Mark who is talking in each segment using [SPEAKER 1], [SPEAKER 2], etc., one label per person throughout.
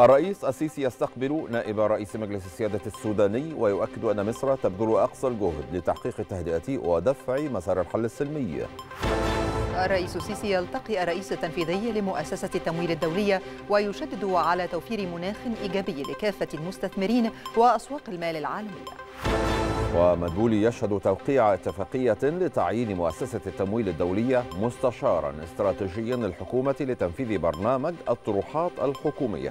[SPEAKER 1] الرئيس السيسي يستقبل نائب رئيس مجلس السيادة السوداني ويؤكد أن مصر تبذل أقصى الجهد لتحقيق التهدئة ودفع مسار الحل السلمي
[SPEAKER 2] الرئيس السيسي يلتقي الرئيس التنفيذي لمؤسسة التمويل الدولية ويشدد على توفير مناخ إيجابي لكافة المستثمرين وأسواق المال العالمية
[SPEAKER 1] ومدبولي يشهد توقيع اتفاقية لتعيين مؤسسة التمويل الدولية مستشارا استراتيجيا للحكومة لتنفيذ برنامج الطروحات الحكومية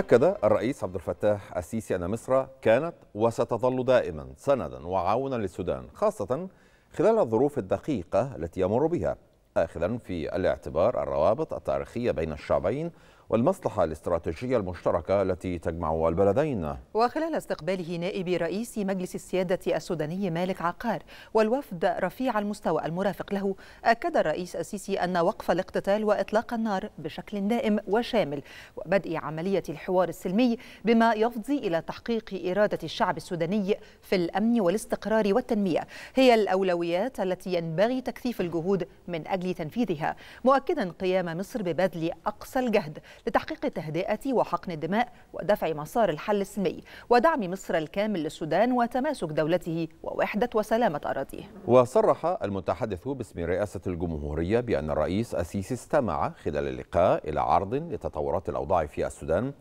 [SPEAKER 1] أكد الرئيس عبد الفتاح السيسي أن مصر كانت وستظل دائما سندا وعونا للسودان خاصة خلال الظروف الدقيقة التي يمر بها آخذا في الاعتبار الروابط التاريخية بين الشعبين والمصلحة الاستراتيجية المشتركة التي تجمع البلدين
[SPEAKER 2] وخلال استقباله نائب رئيس مجلس السيادة السوداني مالك عقار والوفد رفيع المستوى المرافق له أكد الرئيس السيسي أن وقف الاقتتال وإطلاق النار بشكل دائم وشامل وبدء عملية الحوار السلمي بما يفضي إلى تحقيق إرادة الشعب السوداني في الأمن والاستقرار والتنمية هي الأولويات التي ينبغي تكثيف الجهود من أجل تنفيذها مؤكدا قيام مصر ببذل أقصى الجهد لتحقيق تهدئة وحقن الدماء ودفع مسار الحل السلمي ودعم مصر الكامل للسودان وتماسك دولته ووحدة وسلامة أراضيه
[SPEAKER 1] وصرح المتحدث باسم رئاسة الجمهورية بأن الرئيس السيسي استمع خلال اللقاء إلى عرض لتطورات الأوضاع في السودان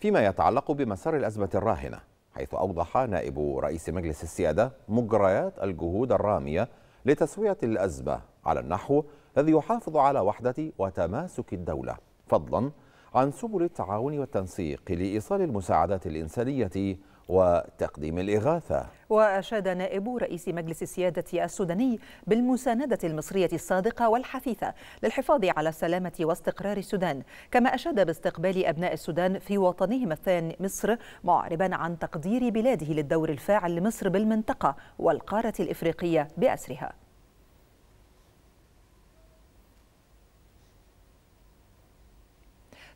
[SPEAKER 1] فيما يتعلق بمسار الأزمة الراهنة حيث أوضح نائب رئيس مجلس السيادة مجريات الجهود الرامية لتسوية الأزمة على النحو الذي يحافظ على وحدة وتماسك الدولة فضلا عن سبل التعاون والتنسيق لإيصال المساعدات الإنسانية وتقديم الإغاثة
[SPEAKER 2] وأشاد نائب رئيس مجلس السيادة السوداني بالمساندة المصرية الصادقة والحثيثة للحفاظ على السلامة واستقرار السودان كما أشاد باستقبال أبناء السودان في وطنهم الثاني مصر معربا عن تقدير بلاده للدور الفاعل لمصر بالمنطقة والقارة الإفريقية بأسرها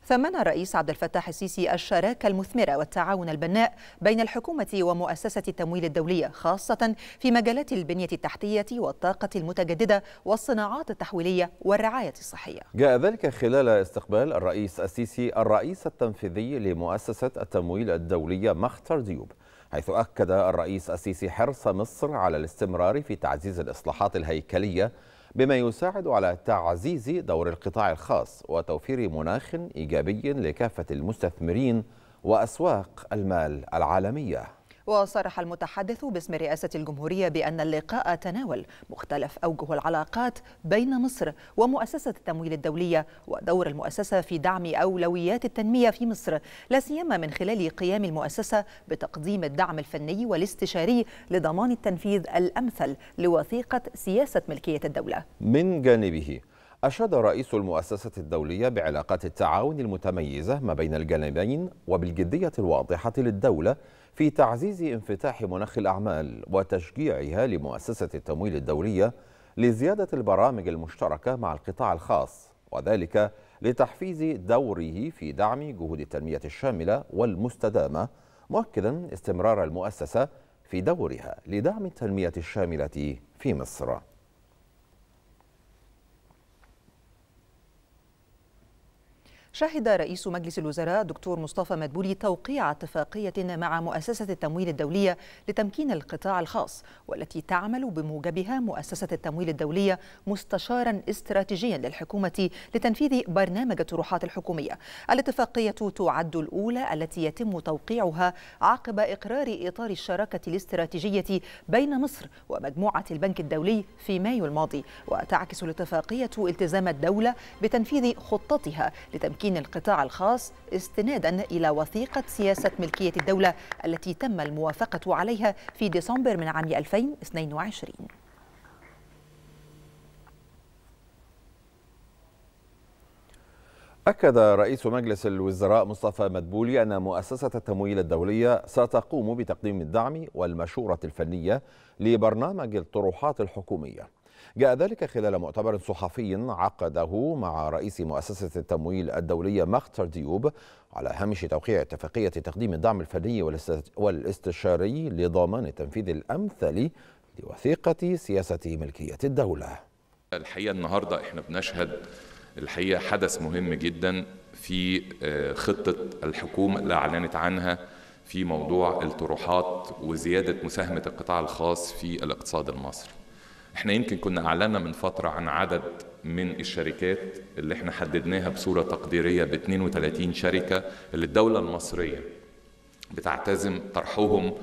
[SPEAKER 2] ثمن الرئيس عبد الفتاح السيسي الشراكة المثمرة والتعاون البناء بين الحكومة ومؤسسة التمويل الدولية خاصة في مجالات البنية التحتية والطاقة المتجددة والصناعات التحويلية والرعاية الصحية
[SPEAKER 1] جاء ذلك خلال استقبال الرئيس السيسي الرئيس التنفيذي لمؤسسة التمويل الدولية مختار ديوب حيث أكد الرئيس السيسي حرص مصر على الاستمرار في تعزيز الإصلاحات الهيكلية بما يساعد على تعزيز دور القطاع الخاص وتوفير مناخ إيجابي لكافة المستثمرين وأسواق المال العالمية
[SPEAKER 2] وصرح المتحدث باسم رئاسة الجمهورية بأن اللقاء تناول مختلف أوجه العلاقات بين مصر ومؤسسة التمويل الدولية ودور المؤسسة في دعم أولويات التنمية في مصر لا سيما من خلال قيام المؤسسة بتقديم الدعم الفني والاستشاري لضمان التنفيذ الأمثل لوثيقة سياسة ملكية الدولة
[SPEAKER 1] من جانبه أشاد رئيس المؤسسة الدولية بعلاقات التعاون المتميزة ما بين الجانبين وبالجدية الواضحة للدولة في تعزيز انفتاح مناخ الأعمال وتشجيعها لمؤسسة التمويل الدولية لزيادة البرامج المشتركة مع القطاع الخاص وذلك لتحفيز دوره في دعم جهود التنمية الشاملة والمستدامة مؤكدا استمرار المؤسسة في دورها لدعم التنمية الشاملة في مصر
[SPEAKER 2] شهد رئيس مجلس الوزراء دكتور مصطفى مدبولي توقيع اتفاقية مع مؤسسة التمويل الدولية لتمكين القطاع الخاص والتي تعمل بموجبها مؤسسة التمويل الدولية مستشارا استراتيجيا للحكومة لتنفيذ برنامج الطروحات الحكومية الاتفاقية تعد الأولى التي يتم توقيعها عقب إقرار إطار الشراكة الاستراتيجية بين مصر ومجموعة البنك الدولي في مايو الماضي وتعكس الاتفاقية التزام الدولة بتنفيذ خطتها لتمكين تمكين القطاع الخاص استنادا إلى وثيقة سياسة ملكية الدولة التي تم الموافقة عليها في ديسمبر من عام 2022
[SPEAKER 1] أكد رئيس مجلس الوزراء مصطفى مدبولي أن مؤسسة التمويل الدولية ستقوم بتقديم الدعم والمشورة الفنية لبرنامج الطروحات الحكومية جاء ذلك خلال مؤتمر صحفي عقده مع رئيس مؤسسة التمويل الدولية مختر ديوب على هامش توقيع اتفاقية تقديم الدعم الفني والاستشاري لضمان التنفيذ الأمثل لوثيقة سياسة ملكية الدولة
[SPEAKER 3] الحقيقة النهاردة احنا بنشهد الحقيقة حدث مهم جدا في آه، خطة الحكومة اللي أعلنت عنها في موضوع الطروحات وزيادة مساهمة القطاع الخاص في الاقتصاد المصري احنا يمكن كنا اعلنا من فتره عن عدد من الشركات اللي احنا حددناها بصوره تقديريه ب 32 شركه اللي الدوله المصريه بتعتزم طرحهم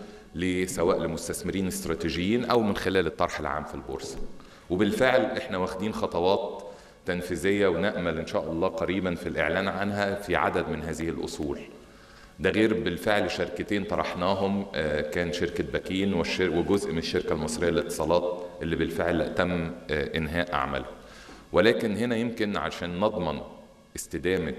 [SPEAKER 3] سواء لمستثمرين استراتيجيين او من خلال الطرح العام في البورصه. وبالفعل احنا واخدين خطوات تنفيذيه ونامل ان شاء الله قريبا في الاعلان عنها في عدد من هذه الاصول. ده غير بالفعل شركتين طرحناهم آه، كان شركه بكين وجزء من الشركه المصريه للاتصالات اللي بالفعل تم آه، انهاء اعماله ولكن هنا يمكن عشان نضمن استدامه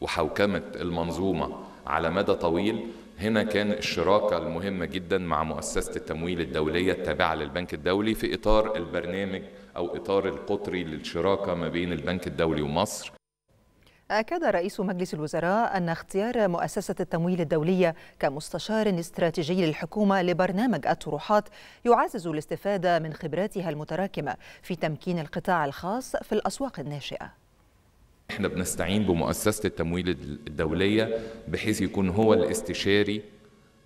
[SPEAKER 3] وحوكمه المنظومه على مدى طويل هنا كان الشراكة المهمة جدا مع مؤسسة التمويل الدولية التابعة للبنك الدولي في إطار البرنامج أو إطار القطري للشراكة ما بين البنك الدولي ومصر
[SPEAKER 2] أكد رئيس مجلس الوزراء أن اختيار مؤسسة التمويل الدولية كمستشار استراتيجي للحكومة لبرنامج الطروحات يعزز الاستفادة من خبراتها المتراكمة في تمكين القطاع الخاص في الأسواق الناشئة
[SPEAKER 3] احنا بنستعين بمؤسسة التمويل الدولية بحيث يكون هو الاستشاري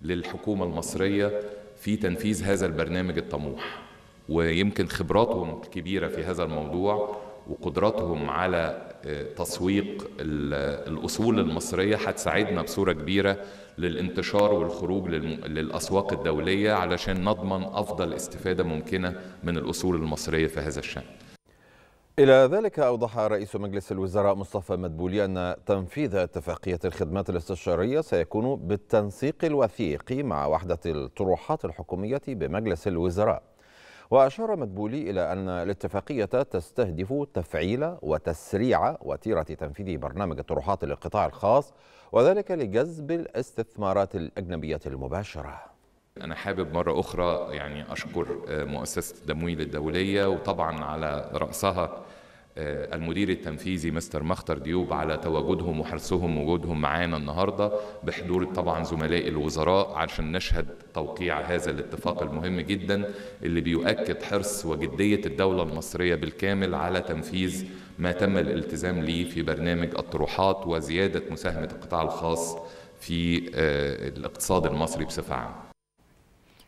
[SPEAKER 3] للحكومة المصرية في تنفيذ هذا البرنامج الطموح ويمكن خبراتهم الكبيرة في هذا الموضوع وقدراتهم على تسويق الأصول المصرية هتساعدنا بصورة كبيرة للانتشار والخروج للأسواق الدولية علشان نضمن أفضل استفادة ممكنة من الأصول المصرية في هذا الشأن
[SPEAKER 1] إلى ذلك أوضح رئيس مجلس الوزراء مصطفى مدبولي أن تنفيذ اتفاقية الخدمات الاستشارية سيكون بالتنسيق الوثيقي مع وحدة الطروحات الحكومية بمجلس الوزراء وأشار مدبولي إلى أن الاتفاقية تستهدف تفعيل وتسريع وتيرة تنفيذ برنامج الطروحات للقطاع الخاص وذلك لجذب الاستثمارات الأجنبية المباشرة
[SPEAKER 3] أنا حابب مرة أخرى يعني أشكر آه، مؤسسة التمويل الدولية وطبعا على رأسها آه، المدير التنفيذي مستر مختر ديوب على تواجدهم وحرصهم وجودهم معانا النهارده بحضور طبعا زملاء الوزراء عشان نشهد توقيع هذا الاتفاق المهم جدا اللي بيؤكد حرص وجديه الدوله المصريه بالكامل على تنفيذ ما تم الالتزام ليه في برنامج الطروحات وزياده مساهمه القطاع الخاص في آه، الاقتصاد المصري بصفه عامه.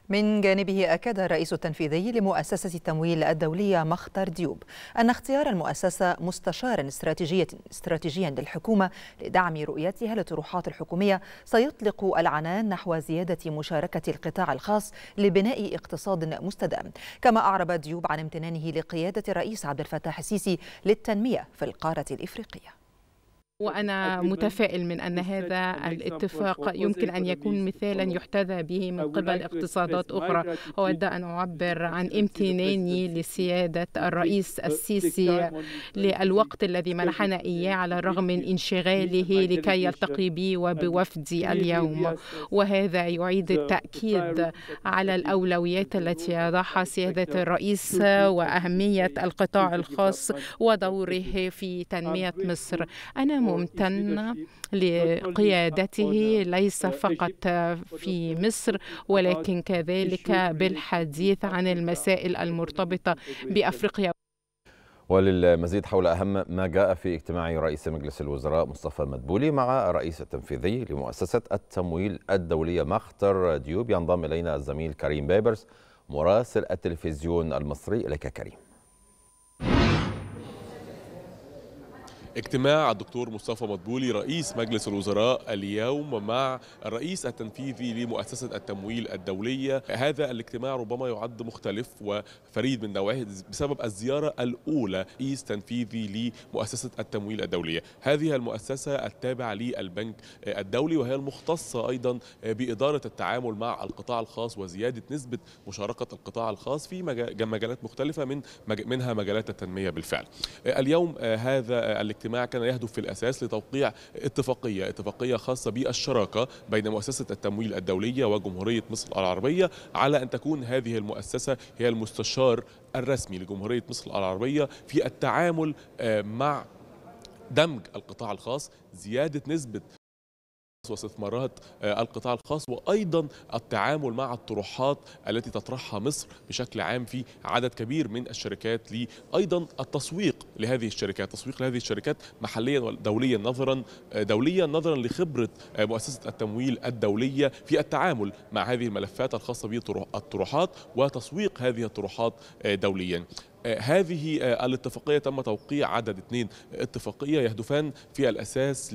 [SPEAKER 2] من جانبه أكد الرئيس التنفيذي لمؤسسة التمويل الدولية مختار ديوب أن اختيار المؤسسة مستشارا استراتيجيا, استراتيجيا للحكومة لدعم رؤيتها للطروحات الحكومية سيطلق العنان نحو زيادة مشاركة القطاع الخاص لبناء اقتصاد مستدام كما أعرب ديوب عن امتنانه لقيادة الرئيس عبد الفتاح السيسي للتنمية في القارة الإفريقية
[SPEAKER 4] وأنا متفائل من أن هذا الاتفاق يمكن أن يكون مثالا يحتذى به من قبل اقتصادات أخرى أود أن أعبر عن امتناني لسيادة الرئيس السيسي للوقت الذي منحنا إياه على الرغم من انشغاله لكي يلتقي بي وبوفدي اليوم وهذا يعيد التأكيد على الأولويات التي يضعها سيادة الرئيس وأهمية القطاع الخاص ودوره في تنمية مصر أنا ممتن لقيادته ليس فقط في مصر ولكن كذلك بالحديث عن المسائل المرتبطة بأفريقيا
[SPEAKER 1] وللمزيد حول أهم ما جاء في اجتماع رئيس مجلس الوزراء مصطفى مدبولي مع الرئيس التنفيذي لمؤسسة التمويل الدولية مختر ديوب ينضم إلينا الزميل كريم بيبرس مراسل التلفزيون المصري إليك كريم
[SPEAKER 5] اجتماع الدكتور مصطفى مطبولي رئيس مجلس الوزراء اليوم مع الرئيس التنفيذي لمؤسسة التمويل الدولية هذا الاجتماع ربما يعد مختلف وفريد من نوعه بسبب الزيارة الأولى رئيس تنفيذي لمؤسسة التمويل الدولية هذه المؤسسة التابعة للبنك الدولي وهي المختصة أيضا بإدارة التعامل مع القطاع الخاص وزيادة نسبة مشاركة القطاع الخاص في مجالات مختلفة من منها مجالات التنمية بالفعل اليوم هذا الاجتماع الاجتماع كان يهدف في الأساس لتوقيع اتفاقية اتفاقية خاصة بالشراكة بين مؤسسة التمويل الدولية وجمهورية مصر العربية على أن تكون هذه المؤسسة هي المستشار الرسمي لجمهورية مصر العربية في التعامل آه، مع دمج القطاع الخاص زيادة نسبة واستثمارات آه، القطاع الخاص وايضا التعامل مع الطروحات التي تطرحها مصر بشكل عام في عدد كبير من الشركات لي ايضا التسويق لهذه الشركات تسويق لهذه الشركات محليا ودوليا نظرا آه، دوليا نظرا لخبره آه، مؤسسه التمويل الدوليه في التعامل مع هذه الملفات الخاصه بالطروحات وتسويق هذه الطروحات دوليا هذه آه، الاتفاقية تم توقيع عدد اثنين اتفاقية يهدفان في الأساس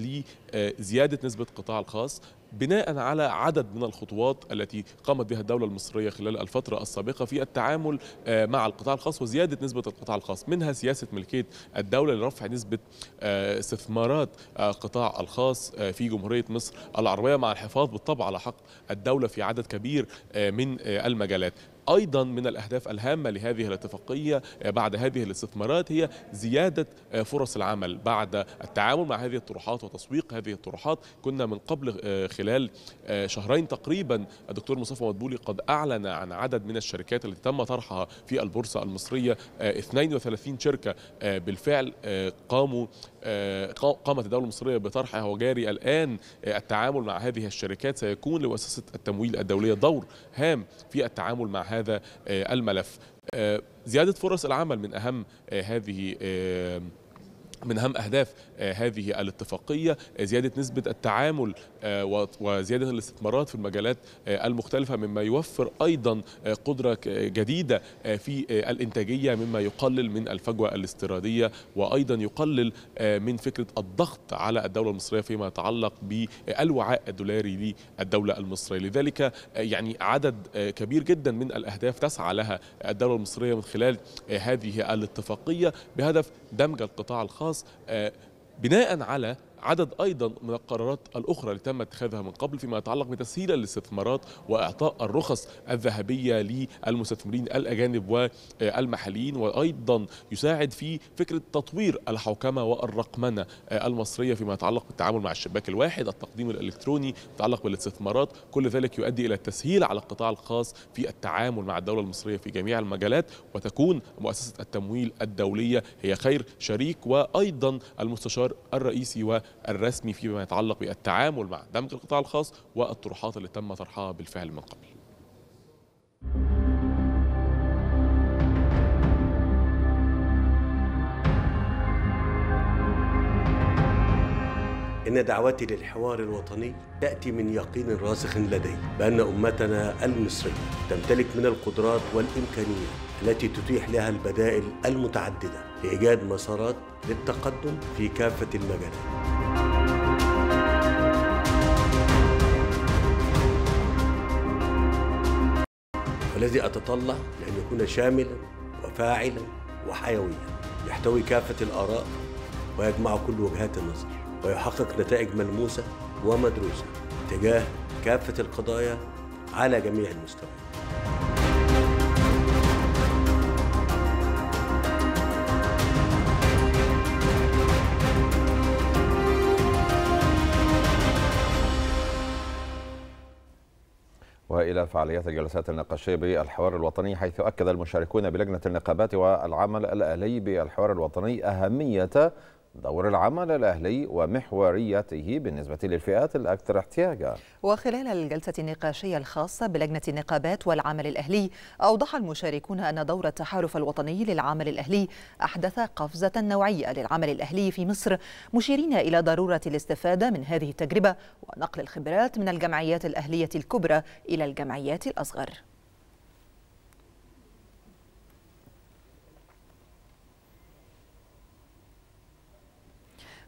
[SPEAKER 5] لزيادة نسبة القطاع الخاص بناء على عدد من الخطوات التي قامت بها الدولة المصرية خلال الفترة السابقة في التعامل آه، مع القطاع الخاص وزيادة نسبة القطاع الخاص منها سياسة ملكية الدولة لرفع نسبة آه، استثمارات القطاع الخاص في جمهورية مصر العربية مع الحفاظ بالطبع على حق الدولة في عدد كبير من المجالات أيضا من الأهداف الهامة لهذه الاتفاقية آه، بعد هذه الاستثمارات هي زيادة آه، فرص العمل بعد التعامل مع هذه الطروحات وتسويق هذه الطروحات كنا من قبل آه، خلال شهرين تقريبا الدكتور مصطفى مدبولي قد أعلن عن عدد من الشركات التي تم طرحها في البورصة المصرية 32 شركة بالفعل قاموا آه، قامت الدولة المصرية بطرح وجاري الآن آه، التعامل مع هذه الشركات سيكون لمؤسسة التمويل الدولية دور هام في التعامل مع هذا آه، الملف زيادة فرص العمل من أهم هذه من أهم أهداف آه، هذه الاتفاقية آه، زيادة نسبة التعامل آه، وزيادة الاستثمارات في المجالات المختلفة مما يوفر أيضا قدرة جديدة في الإنتاجية مما يقلل من الفجوة الاستيرادية وأيضا يقلل من فكرة الضغط على الدولة المصرية فيما يتعلق بالوعاء الدولاري للدولة المصرية لذلك يعني عدد كبير جدا من الأهداف تسعى لها الدولة المصرية من خلال هذه الاتفاقية بهدف دمج القطاع الخاص الاشخاص آه، بناء على عدد ايضا من القرارات الاخرى التي تم اتخاذها من قبل فيما يتعلق بتسهيل الاستثمارات واعطاء الرخص الذهبيه للمستثمرين الاجانب والمحليين وايضا يساعد في فكره تطوير الحوكمه والرقمنه المصريه فيما يتعلق بالتعامل مع الشباك الواحد التقديم الالكتروني يتعلق بالاستثمارات كل ذلك يؤدي الى التسهيل على القطاع الخاص في التعامل مع الدوله المصريه في جميع المجالات وتكون مؤسسه التمويل الدوليه هي خير شريك وايضا المستشار الرئيسي و الرسمي فيما يتعلق بالتعامل مع دمج القطاع الخاص والطروحات اللي تم طرحها بالفعل من قبل
[SPEAKER 6] إن دعوتي للحوار الوطني تأتي من يقين راسخ لدي بأن أمتنا المصرية تمتلك من القدرات والإمكانيات التي تتيح لها البدائل المتعددة لإيجاد مسارات للتقدم في كافة المجالات والذي أتطلع لأن يكون شاملا وفاعلا وحيويا يحتوي كافة الآراء ويجمع كل وجهات النظر ويحقق نتائج ملموسة ومدروسة تجاه كافة القضايا على جميع المستويات
[SPEAKER 1] والى فعاليات الجلسات النقاشيه بالحوار الوطني حيث اكد المشاركون بلجنه النقابات والعمل الالي بالحوار الوطني اهميه دور العمل الأهلي ومحوريته بالنسبة للفئات الأكثر احتياجا
[SPEAKER 2] وخلال الجلسة النقاشية الخاصة بلجنة النقابات والعمل الأهلي أوضح المشاركون أن دور التحالف الوطني للعمل الأهلي أحدث قفزة نوعية للعمل الأهلي في مصر مشيرين إلى ضرورة الاستفادة من هذه التجربة ونقل الخبرات من الجمعيات الأهلية الكبرى إلى الجمعيات الأصغر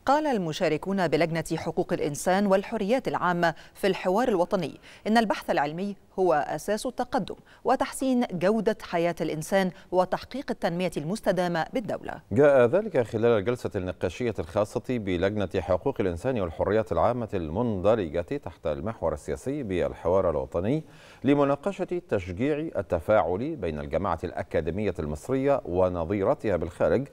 [SPEAKER 2] قال المشاركون بلجنة حقوق الإنسان والحريات العامة في الحوار الوطني إن البحث العلمي هو أساس التقدم وتحسين جودة حياة الإنسان وتحقيق التنمية المستدامة بالدولة
[SPEAKER 1] جاء ذلك خلال الجلسة النقاشية الخاصة بلجنة حقوق الإنسان والحريات العامة المندرجة تحت المحور السياسي بالحوار الوطني لمناقشة تشجيع التفاعل بين الجماعة الأكاديمية المصرية ونظيرتها بالخارج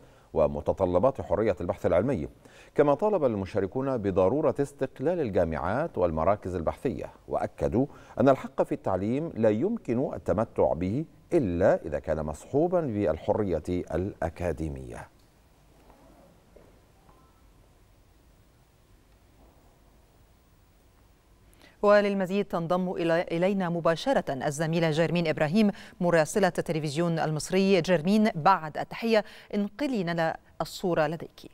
[SPEAKER 1] ومتطلبات حرية البحث العلمي كما طالب المشاركون بضرورة استقلال الجامعات والمراكز البحثية وأكدوا أن الحق في التعليم لا يمكن التمتع به إلا إذا كان مصحوبا بالحرية الأكاديمية
[SPEAKER 2] وللمزيد تنضم إلينا مباشرة الزميلة جيرمين إبراهيم مراسلة التلفزيون المصري جيرمين بعد التحية انقلي لنا الصورة لديك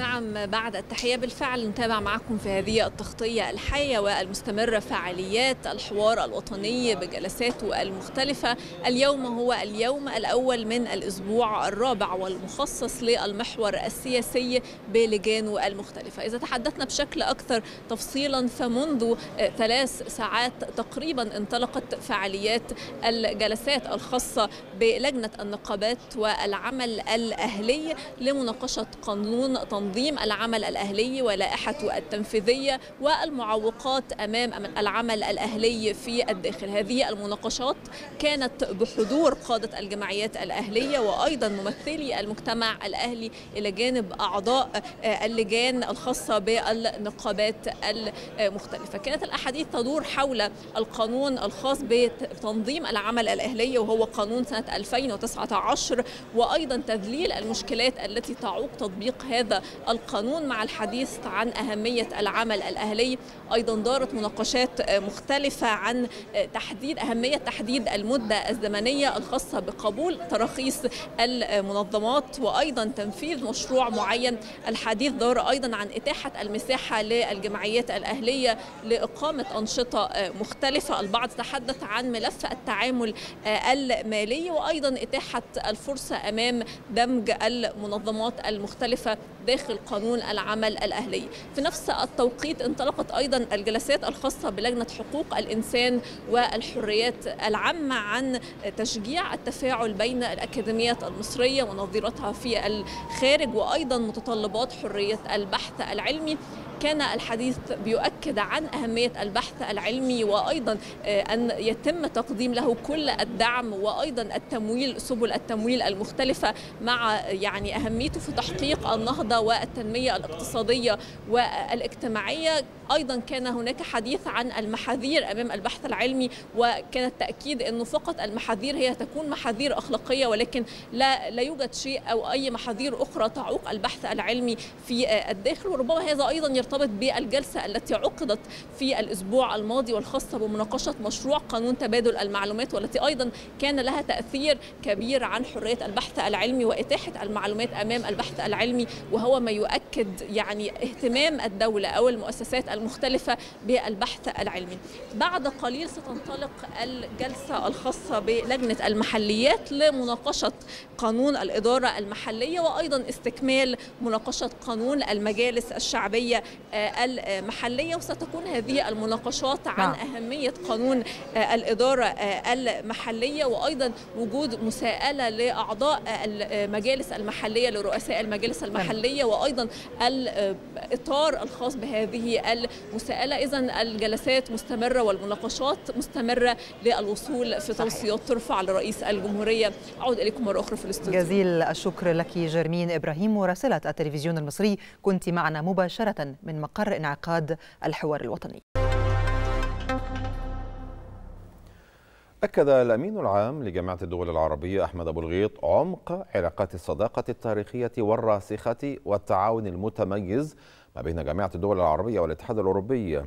[SPEAKER 7] نعم بعد التحية بالفعل نتابع معكم في هذه التغطية الحية والمستمرة فعاليات الحوار الوطني بجلساته المختلفة اليوم هو اليوم الأول من الأسبوع الرابع والمخصص للمحور السياسي بلجانه المختلفة إذا تحدثنا بشكل أكثر تفصيلا فمنذ ثلاث ساعات تقريبا انطلقت فعاليات الجلسات الخاصة بلجنة النقابات والعمل الأهلي لمناقشة قانون تنظيم تنظيم العمل الأهلي ولائحته التنفيذية والمعوقات أمام العمل الأهلي في الداخل هذه المناقشات كانت بحضور قادة الجمعيات الأهلية وأيضا ممثلي المجتمع الأهلي إلى جانب أعضاء اللجان الخاصة بالنقابات المختلفة كانت الأحاديث تدور حول القانون الخاص بتنظيم العمل الأهلي وهو قانون سنة 2019 وأيضا تذليل المشكلات التي تعوق تطبيق هذا القانون مع الحديث عن أهمية العمل الأهلي أيضا دارت مناقشات مختلفة عن تحديد أهمية تحديد المدة الزمنية الخاصة بقبول تراخيص المنظمات وأيضا تنفيذ مشروع معين الحديث دار أيضا عن إتاحة المساحة للجمعيات الأهلية لإقامة أنشطة مختلفة البعض تحدث عن ملف التعامل المالي وأيضا إتاحة الفرصة أمام دمج المنظمات المختلفة داخل داخل قانون العمل الأهلي في نفس التوقيت انطلقت أيضا الجلسات الخاصة بلجنة حقوق الإنسان والحريات العامة عن تشجيع التفاعل بين الأكاديميات المصرية ونظيرتها في الخارج وأيضا متطلبات حرية البحث العلمي كان الحديث بيؤكد عن أهمية البحث العلمي وأيضا آه، أن يتم تقديم له كل الدعم وأيضا التمويل سبل التمويل المختلفة مع يعني أهميته في تحقيق النهضة والتنمية الاقتصادية والاجتماعية أيضا كان هناك حديث عن المحاذير أمام البحث العلمي وكان التأكيد أنه فقط المحاذير هي تكون محاذير أخلاقية ولكن لا, لا يوجد شيء أو أي محاذير أخرى تعوق البحث العلمي في آه، الداخل وربما هذا أيضا يرتبط مرتبط بالجلسة التي عقدت في الأسبوع الماضي والخاصة بمناقشة مشروع قانون تبادل المعلومات والتي أيضا كان لها تأثير كبير عن حرية البحث العلمي وإتاحة المعلومات أمام البحث العلمي وهو ما يؤكد يعني اهتمام الدولة أو المؤسسات المختلفة بالبحث العلمي بعد قليل ستنطلق الجلسة الخاصة بلجنة المحليات لمناقشة قانون الإدارة المحلية وأيضا استكمال مناقشة قانون المجالس الشعبية آه، المحلية وستكون هذه المناقشات عن نعم. أهمية قانون آه، الإدارة آه، المحلية وأيضا وجود مساءلة لأعضاء المجالس المحلية لرؤساء المجالس المحلية وأيضا الإطار الخاص بهذه المساءلة إذا الجلسات مستمرة والمناقشات مستمرة للوصول في توصيات ترفع لرئيس الجمهورية أعود إليكم مرة أخرى في الاستوديو
[SPEAKER 2] جزيل الشكر لك جرمين إبراهيم مراسلة التلفزيون المصري كنت معنا مباشرة من من مقر انعقاد الحوار الوطني
[SPEAKER 1] أكد الأمين العام لجامعة الدول العربية أحمد أبو الغيط عمق علاقات الصداقة التاريخية والراسخة والتعاون المتميز ما بين جامعة الدول العربية والاتحاد الأوروبي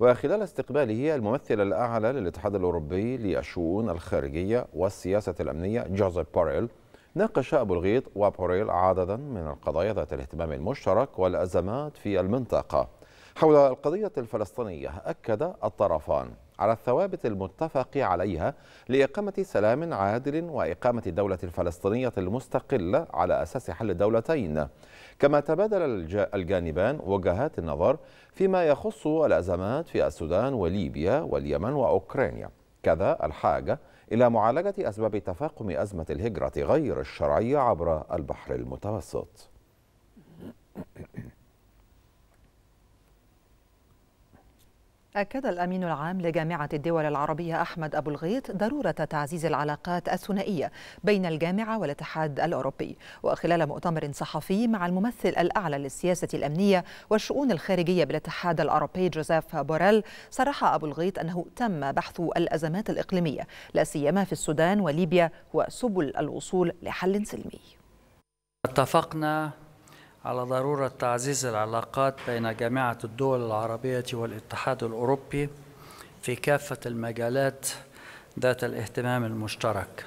[SPEAKER 1] وخلال استقباله الممثل الأعلى للاتحاد الأوروبي للشؤون الخارجية والسياسة الأمنية جوزيف باريل ناقش أبو الغيط وبوريل عددا من القضايا ذات الاهتمام المشترك والأزمات في المنطقة حول القضية الفلسطينية أكد الطرفان على الثوابت المتفق عليها لإقامة سلام عادل وإقامة الدولة الفلسطينية المستقلة على أساس حل الدولتين كما تبادل الجانبان وجهات النظر فيما يخص الأزمات في السودان وليبيا واليمن وأوكرانيا كذا الحاجة إلى معالجة أسباب تفاقم أزمة الهجرة غير الشرعية عبر البحر المتوسط
[SPEAKER 2] أكد الأمين العام لجامعة الدول العربية أحمد أبو الغيط ضرورة تعزيز العلاقات الثنائية بين الجامعة والاتحاد الأوروبي وخلال مؤتمر صحفي مع الممثل الأعلى للسياسة الأمنية والشؤون الخارجية بالاتحاد الأوروبي جوزيف بوريل صرح أبو الغيط أنه تم بحث الأزمات الإقليمية لا سيما في السودان وليبيا وسبل الوصول لحل سلمي
[SPEAKER 8] اتفقنا على ضرورة تعزيز العلاقات بين جامعة الدول العربية والاتحاد الأوروبي في كافة المجالات ذات الاهتمام المشترك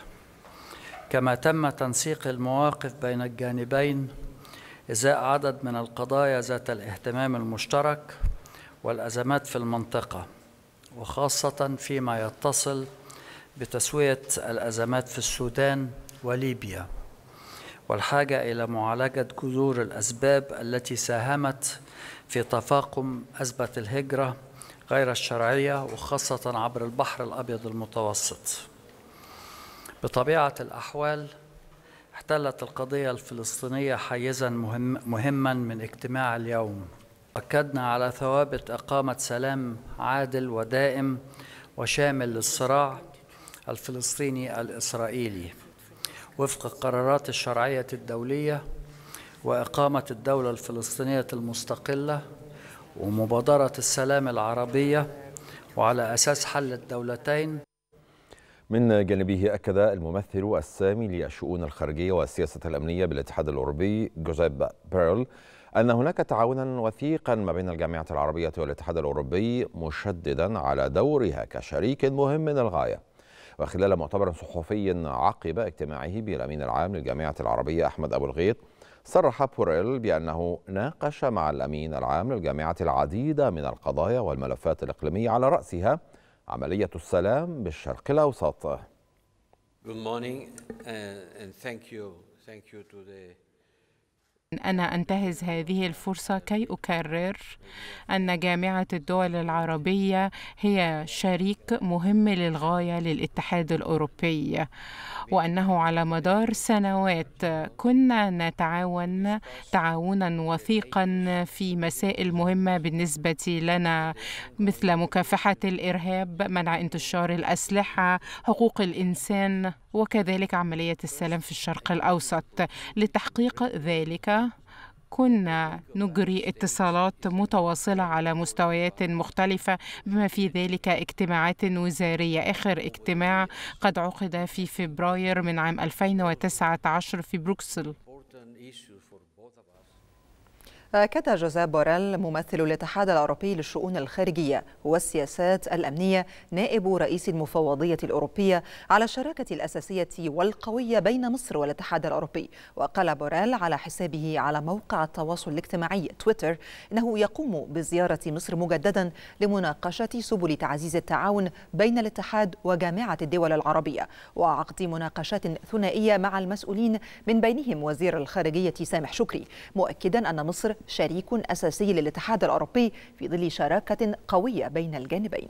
[SPEAKER 8] كما تم تنسيق المواقف بين الجانبين إزاء عدد من القضايا ذات الاهتمام المشترك والأزمات في المنطقة وخاصة فيما يتصل بتسوية الأزمات في السودان وليبيا والحاجة إلى معالجة جذور الأسباب التي ساهمت في تفاقم أزمة الهجرة غير الشرعية وخاصة عبر البحر الأبيض المتوسط بطبيعة الأحوال احتلت القضية الفلسطينية حيزا مهم مهما من اجتماع اليوم أكدنا على ثوابت إقامة سلام عادل ودائم وشامل للصراع الفلسطيني الإسرائيلي وفق القرارات الشرعية الدولية وإقامة الدولة الفلسطينية المستقلة ومبادرة السلام العربية وعلى أساس حل الدولتين
[SPEAKER 1] من جانبه أكد الممثل السامي للشؤون الخارجية والسياسة الأمنية بالاتحاد الأوروبي جوزيب بيرل أن هناك تعاونا وثيقا ما بين الجامعة العربية والاتحاد الأوروبي مشددا على دورها كشريك مهم للغاية. الغاية وخلال مؤتمر صحفي عقب اجتماعه بالأمين العام للجامعة العربية أحمد أبو الغيط صرح بوريل بأنه ناقش مع الأمين العام للجامعة العديد من القضايا والملفات الإقليمية على رأسها عملية السلام بالشرق الأوسط. Good morning uh, and thank you. Thank you to the
[SPEAKER 4] أنا أنتهز هذه الفرصة كي أكرر أن جامعة الدول العربية هي شريك مهم للغاية للاتحاد الأوروبي وأنه على مدار سنوات كنا نتعاون تعاونا وثيقا في مسائل مهمة بالنسبة لنا مثل مكافحة الإرهاب منع انتشار الأسلحة حقوق الإنسان وكذلك عملية السلام في الشرق الأوسط لتحقيق ذلك كنا نجري اتصالات متواصلة على مستويات مختلفة بما في ذلك اجتماعات وزارية آخر اجتماع قد
[SPEAKER 2] عقد في فبراير من عام 2019 في بروكسل أكد جوزيف بوريل ممثل الاتحاد الأوروبي للشؤون الخارجية والسياسات الأمنية نائب رئيس المفوضية الأوروبية على الشراكة الأساسية والقوية بين مصر والاتحاد الأوروبي وقال بوريل على حسابه على موقع التواصل الاجتماعي تويتر أنه يقوم بزيارة مصر مجددا لمناقشة سبل تعزيز التعاون بين الاتحاد وجامعة الدول العربية وعقد مناقشات ثنائية مع المسؤولين من بينهم وزير الخارجية سامح شكري مؤكدا أن مصر شريك أساسي للاتحاد الأوروبي في ظل شراكة قوية بين الجانبين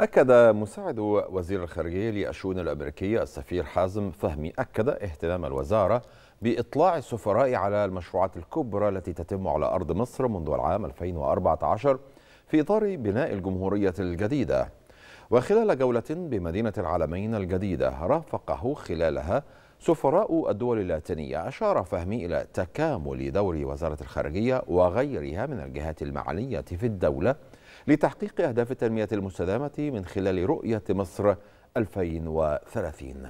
[SPEAKER 1] أكد مساعد وزير الخارجية للشؤون الأمريكية السفير حازم فهمي أكد اهتمام الوزارة بإطلاع السفراء على المشروعات الكبرى التي تتم على أرض مصر منذ العام 2014 في إطار بناء الجمهورية الجديدة وخلال جولة بمدينة العالمين الجديدة رافقه خلالها سفراء الدول اللاتينية أشار فهمي إلى تكامل دور وزارة الخارجية وغيرها من الجهات المعنية في الدولة لتحقيق أهداف التنمية المستدامة من خلال رؤية مصر 2030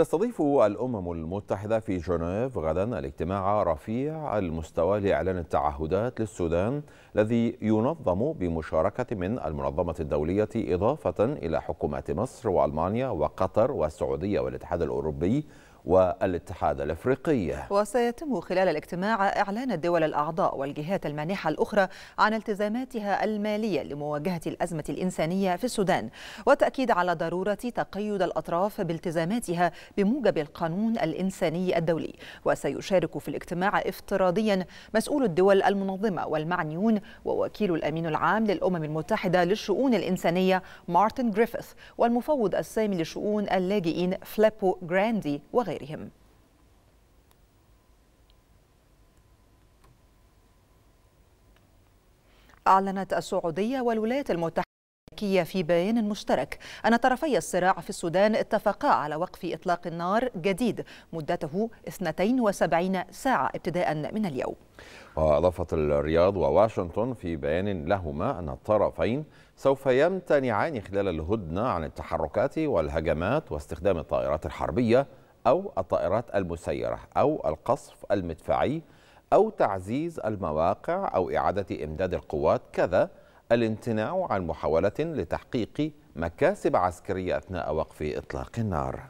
[SPEAKER 1] تستضيف الأمم المتحدة في جنيف غدا الاجتماع رفيع المستوى لإعلان التعهدات للسودان الذي ينظم بمشاركة من المنظمة الدولية إضافة إلى حكومات مصر وألمانيا وقطر والسعودية والاتحاد الأوروبي والاتحاد الافريقي.
[SPEAKER 2] وسيتم خلال الاجتماع اعلان الدول الاعضاء والجهات المانحه الاخرى عن التزاماتها الماليه لمواجهه الازمه الانسانيه في السودان وتاكيد على ضروره تقيد الاطراف بالتزاماتها بموجب القانون الانساني الدولي وسيشارك في الاجتماع افتراضيا مسؤول الدول المنظمه والمعنيون ووكيل الامين العام للامم المتحده للشؤون الانسانيه مارتن جريفيث والمفوض السامي لشؤون اللاجئين فليبو جراندي وغيره وغيرهم أعلنت السعودية والولايات المتحدة في بيان مشترك أن طرفي الصراع في السودان اتفقا على وقف إطلاق النار جديد مدته 72 ساعة ابتداء من اليوم
[SPEAKER 1] وأضافت الرياض وواشنطن في بيان لهما أن الطرفين سوف يمتنعان خلال الهدنة عن التحركات والهجمات واستخدام الطائرات الحربية أو الطائرات المسيرة أو القصف المدفعي أو تعزيز المواقع أو إعادة إمداد القوات كذا الامتناع عن محاولة لتحقيق مكاسب عسكرية أثناء وقف إطلاق النار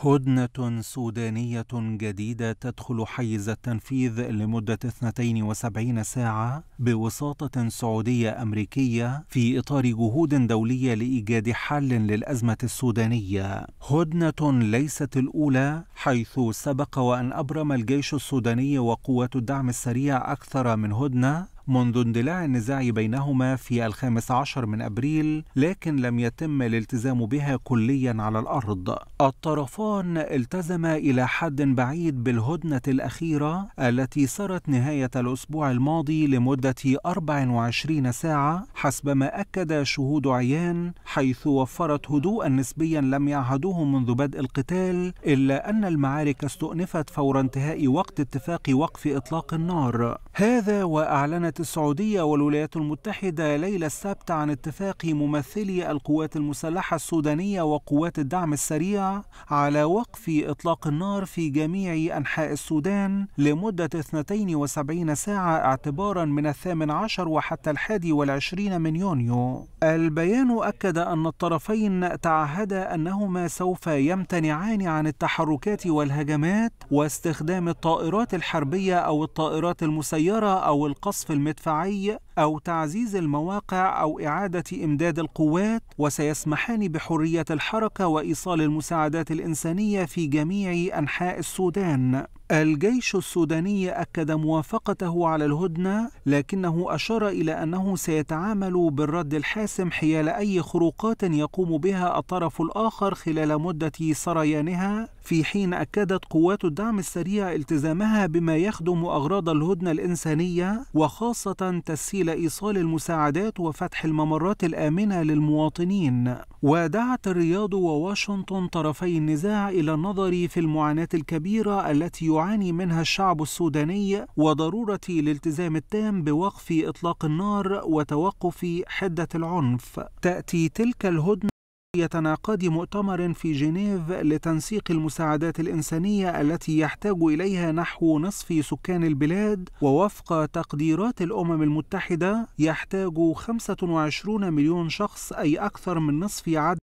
[SPEAKER 9] هدنة سودانية جديدة تدخل حيز التنفيذ لمدة 72 ساعة بوساطة سعودية أمريكية في إطار جهود دولية لإيجاد حل للأزمة السودانية. هدنة ليست الأولى حيث سبق وأن أبرم الجيش السوداني وقوات الدعم السريع أكثر من هدنة منذ اندلاع النزاع بينهما في الخامس عشر من أبريل لكن لم يتم الالتزام بها كليا على الأرض الطرفان التزما إلى حد بعيد بالهدنة الأخيرة التي سرت نهاية الأسبوع الماضي لمدة 24 ساعة حسب ما أكد شهود عيان حيث وفرت هدوءا نسبيا لم يعهدوه منذ بدء القتال إلا أن المعارك استؤنفت فور انتهاء وقت اتفاق وقف إطلاق النار هذا وأعلنت أعلنت السعودية والولايات المتحدة ليلة السبت عن اتفاق ممثلي القوات المسلحة السودانية وقوات الدعم السريع على وقف إطلاق النار في جميع أنحاء السودان لمدة 72 ساعة اعتبارا من الثامن عشر وحتى الحادي والعشرين من يونيو البيان أكد أن الطرفين تعهدا أنهما سوف يمتنعان عن التحركات والهجمات واستخدام الطائرات الحربية أو الطائرات المسيرة أو القصف المدني المدفعي أو تعزيز المواقع أو إعادة إمداد القوات وسيسمحان بحرية الحركة وإيصال المساعدات الإنسانية في جميع أنحاء السودان الجيش السوداني أكد موافقته على الهدنة لكنه أشار إلى أنه سيتعامل بالرد الحاسم حيال أي خروقات يقوم بها الطرف الآخر خلال مدة سريانها في حين أكدت قوات الدعم السريع التزامها بما يخدم أغراض الهدنة الإنسانية وخاصة تسهيل إيصال المساعدات وفتح الممرات الآمنة للمواطنين ودعت الرياض وواشنطن طرفي النزاع إلى النظر في المعاناة الكبيرة التي يعاني منها الشعب السوداني وضرورة الالتزام التام بوقف إطلاق النار وتوقف حدة العنف تأتي تلك الهدنة يتناقض مؤتمر في جنيف لتنسيق المساعدات الإنسانية التي يحتاج إليها نحو نصف سكان البلاد ووفق تقديرات الأمم المتحدة يحتاج 25 مليون شخص أي أكثر من نصف عدد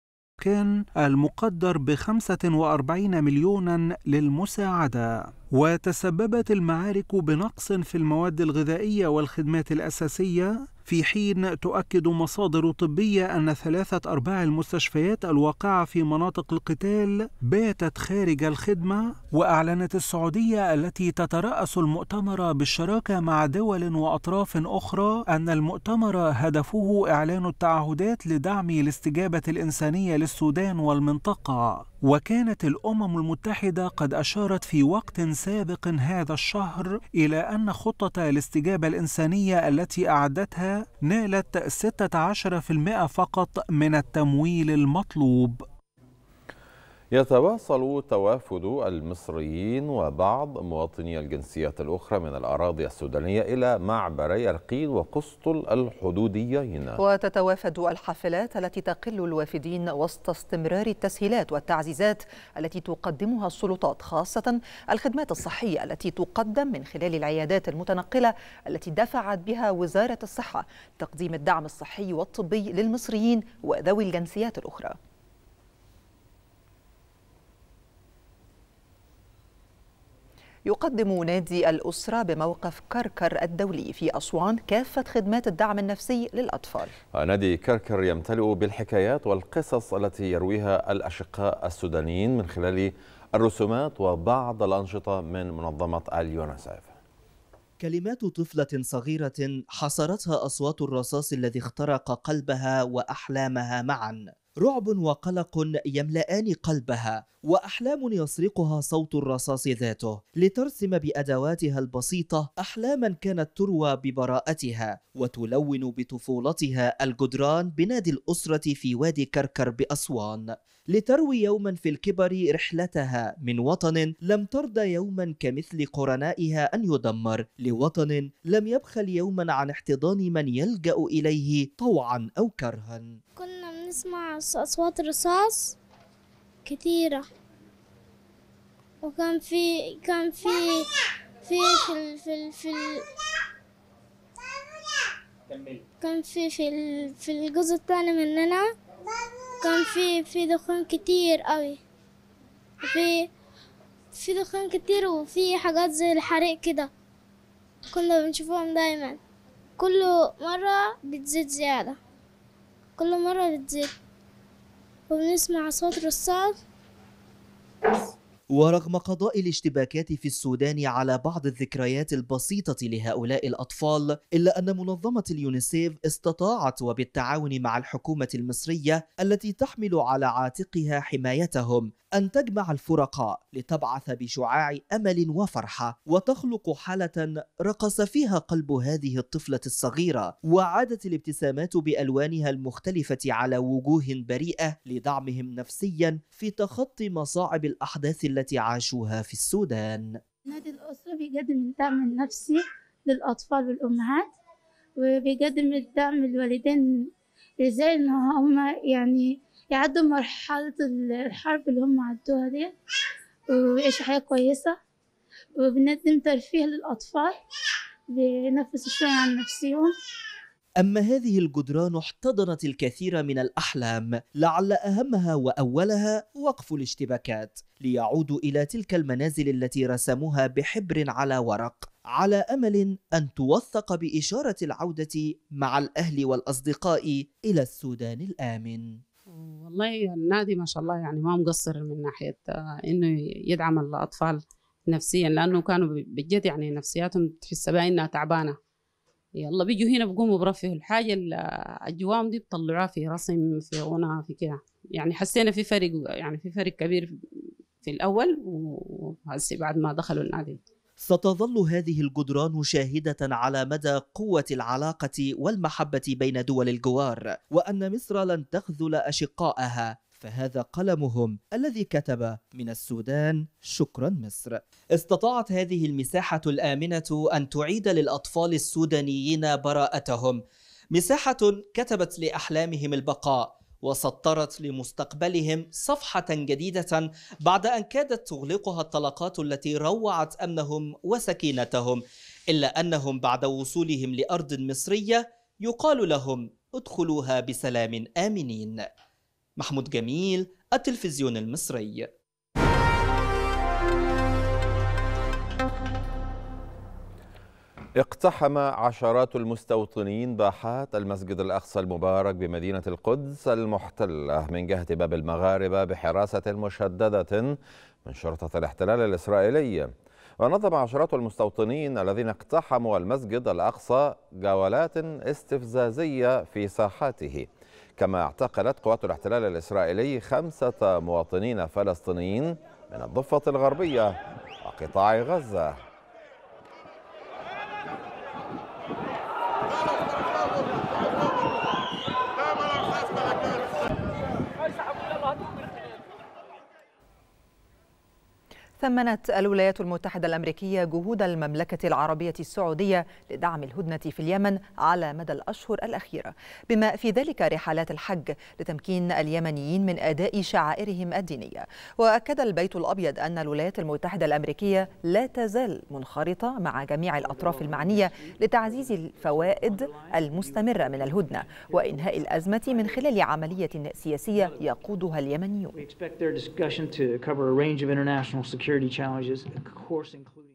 [SPEAKER 9] كان المقدر ب 45 مليونا للمساعدة وتسببت المعارك بنقص في المواد الغذائيه والخدمات الاساسيه في حين تؤكد مصادر طبية أن ثلاثة أرباع المستشفيات الواقعة في مناطق القتال باتت خارج الخدمة وأعلنت السعودية التي تترأس المؤتمر بالشراكة مع دول وأطراف أخرى أن المؤتمر هدفه إعلان التعهدات لدعم الاستجابة الإنسانية للسودان والمنطقة وكانت الامم المتحده قد اشارت في وقت سابق هذا الشهر الى ان خطه الاستجابه الانسانيه التي اعدتها نالت 16% فقط من التمويل المطلوب
[SPEAKER 1] يتواصل توافد المصريين وبعض مواطني الجنسيات الأخرى من الأراضي السودانية إلى معبري القيل وقسطل الحدوديين
[SPEAKER 2] وتتوافد الحافلات التي تقل الوافدين وسط استمرار التسهيلات والتعزيزات التي تقدمها السلطات خاصة الخدمات الصحية التي تقدم من خلال العيادات المتنقلة التي دفعت بها وزارة الصحة تقديم الدعم الصحي والطبي للمصريين وذوي الجنسيات الأخرى يقدم نادي الأسرة بموقف كركر الدولي في أسوان كافة خدمات الدعم النفسي للأطفال
[SPEAKER 1] نادي كركر يمتلئ بالحكايات والقصص التي يرويها الأشقاء السودانيين من خلال الرسومات وبعض الأنشطة من منظمة اليونسيف
[SPEAKER 10] كلمات طفلة صغيرة حصرتها أصوات الرصاص الذي اخترق قلبها وأحلامها معاً رعب وقلق يملأان قلبها وأحلام يسرقها صوت الرصاص ذاته لترسم بأدواتها البسيطة أحلاما كانت تروى ببراءتها وتلون بطفولتها الجدران بنادي الأسرة في وادي كركر بأسوان لتروي يوما في الكبر رحلتها من وطن لم ترضى يوما كمثل قرنائها أن يدمر لوطن لم يبخل يوما عن احتضان من يلجأ إليه طوعا أو كرها كنا نسمع أصوات الرصاص كثيرة وكان في كان في في في في, في, في كان في في في الجزء الثاني مننا كان في في دخان كتير قوي في في دخان كتير وفي حاجات زي الحريق كده كنا بنشوفهم دايما كل مرة بتزيد زيادة كل مرة بتزيد وبنسمع صوت رصاص ورغم قضاء الاشتباكات في السودان على بعض الذكريات البسيطة لهؤلاء الأطفال إلا أن منظمة اليونيسيف استطاعت وبالتعاون مع الحكومة المصرية التي تحمل على عاتقها حمايتهم أن تجمع الفرقاء لتبعث بشعاع أمل وفرحة وتخلق حالة رقص فيها قلب هذه الطفلة الصغيرة وعادت الابتسامات بألوانها المختلفة على وجوه بريئة لدعمهم نفسيا في تخطي مصاعب الأحداث التي عاشوها في السودان
[SPEAKER 7] نادي الأسرة بيقدم الدعم النفسي للأطفال والأمهات وبيقدم الدعم للوالدين ازاي ان هما يعني يعدوا مرحلة الحرب اللي هم عدوها دي ويعيشوا حياة كويسة وبنقدم ترفيه للأطفال بينفسوا شوية عن نفسهم
[SPEAKER 10] أما هذه الجدران احتضنت الكثير من الأحلام لعل أهمها وأولها وقف الاشتباكات ليعودوا إلى تلك المنازل التي رسموها بحبر على ورق على أمل أن توثق بإشارة العودة مع الأهل والأصدقاء إلى السودان الآمن
[SPEAKER 4] والله النادي ما شاء الله يعني ما مقصر من ناحيه آه، انه يدعم الاطفال نفسيا لانه كانوا بجد يعني نفسياتهم تحس بها انها تعبانه يلا بيجوا هنا بقوموا برفهوا الحاجه الجوام دي بطلعوها في رسم في غنى في كده يعني حسينا في فرق يعني في فرق كبير في الاول وهسي بعد ما دخلوا النادي
[SPEAKER 10] ستظل هذه الجدران شاهدة على مدى قوة العلاقة والمحبة بين دول الجوار وأن مصر لن تخذل أشقائها فهذا قلمهم الذي كتب من السودان شكرا مصر استطاعت هذه المساحة الآمنة أن تعيد للأطفال السودانيين براءتهم مساحة كتبت لأحلامهم البقاء وسطرت لمستقبلهم صفحة جديدة بعد أن كادت تغلقها الطلقات التي روعت أمنهم وسكينتهم إلا أنهم بعد وصولهم لأرض مصرية يقال لهم ادخلوها بسلام آمنين محمود جميل التلفزيون المصري
[SPEAKER 1] اقتحم عشرات المستوطنين باحات المسجد الأقصى المبارك بمدينة القدس المحتلة من جهة باب المغاربة بحراسة مشددة من شرطة الاحتلال الإسرائيلي ونظم عشرات المستوطنين الذين اقتحموا المسجد الأقصى جولات استفزازية في ساحاته كما اعتقلت قوات الاحتلال الإسرائيلي خمسة مواطنين فلسطينيين من الضفة الغربية وقطاع غزة
[SPEAKER 2] ثمنت الولايات المتحدة الأمريكية جهود المملكة العربية السعودية لدعم الهدنة في اليمن على مدى الأشهر الأخيرة بما في ذلك رحلات الحج لتمكين اليمنيين من أداء شعائرهم الدينية وأكد البيت الأبيض أن الولايات المتحدة الأمريكية لا تزال منخرطة مع جميع الأطراف المعنية لتعزيز الفوائد المستمرة من الهدنة وإنهاء الأزمة من خلال عملية سياسية يقودها اليمنيون
[SPEAKER 8] security challenges, of course, including.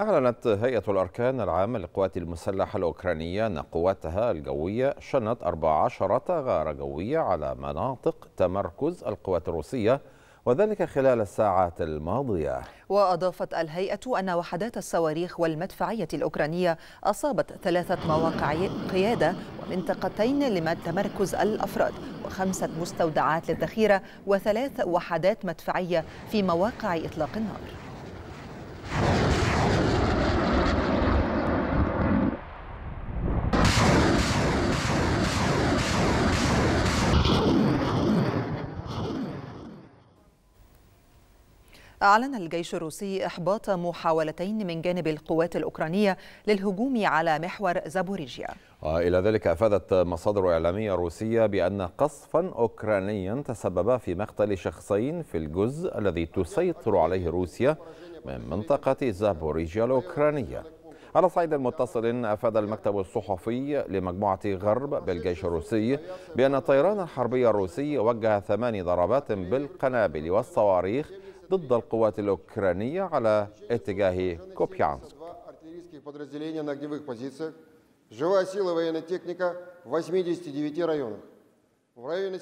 [SPEAKER 1] أعلنت هيئة الأركان العامة للقوات المسلحة الأوكرانية أن قواتها الجوية شنت 14 غارة جوية على مناطق تمركز القوات الروسية وذلك خلال الساعات الماضية
[SPEAKER 2] وأضافت الهيئة أن وحدات الصواريخ والمدفعية الأوكرانية أصابت ثلاثة مواقع قيادة ومنطقتين لتمركز الأفراد وخمسة مستودعات للذخيرة وثلاث وحدات مدفعية في مواقع إطلاق النار أعلن الجيش الروسي إحباط محاولتين من جانب القوات الأوكرانية للهجوم على محور زابوريجيا
[SPEAKER 1] إلى ذلك أفادت مصادر إعلامية روسية بأن قصفا أوكرانيا تسبب في مقتل شخصين في الجزء الذي تسيطر عليه روسيا من منطقة زابوريجيا الأوكرانية على صعيد متصل أفاد المكتب الصحفي لمجموعة غرب بالجيش الروسي بأن الطيران الحربي الروسي وجه ثماني ضربات بالقنابل والصواريخ ضد القوات الأوكرانية على اتجاه كوبيانسك в районе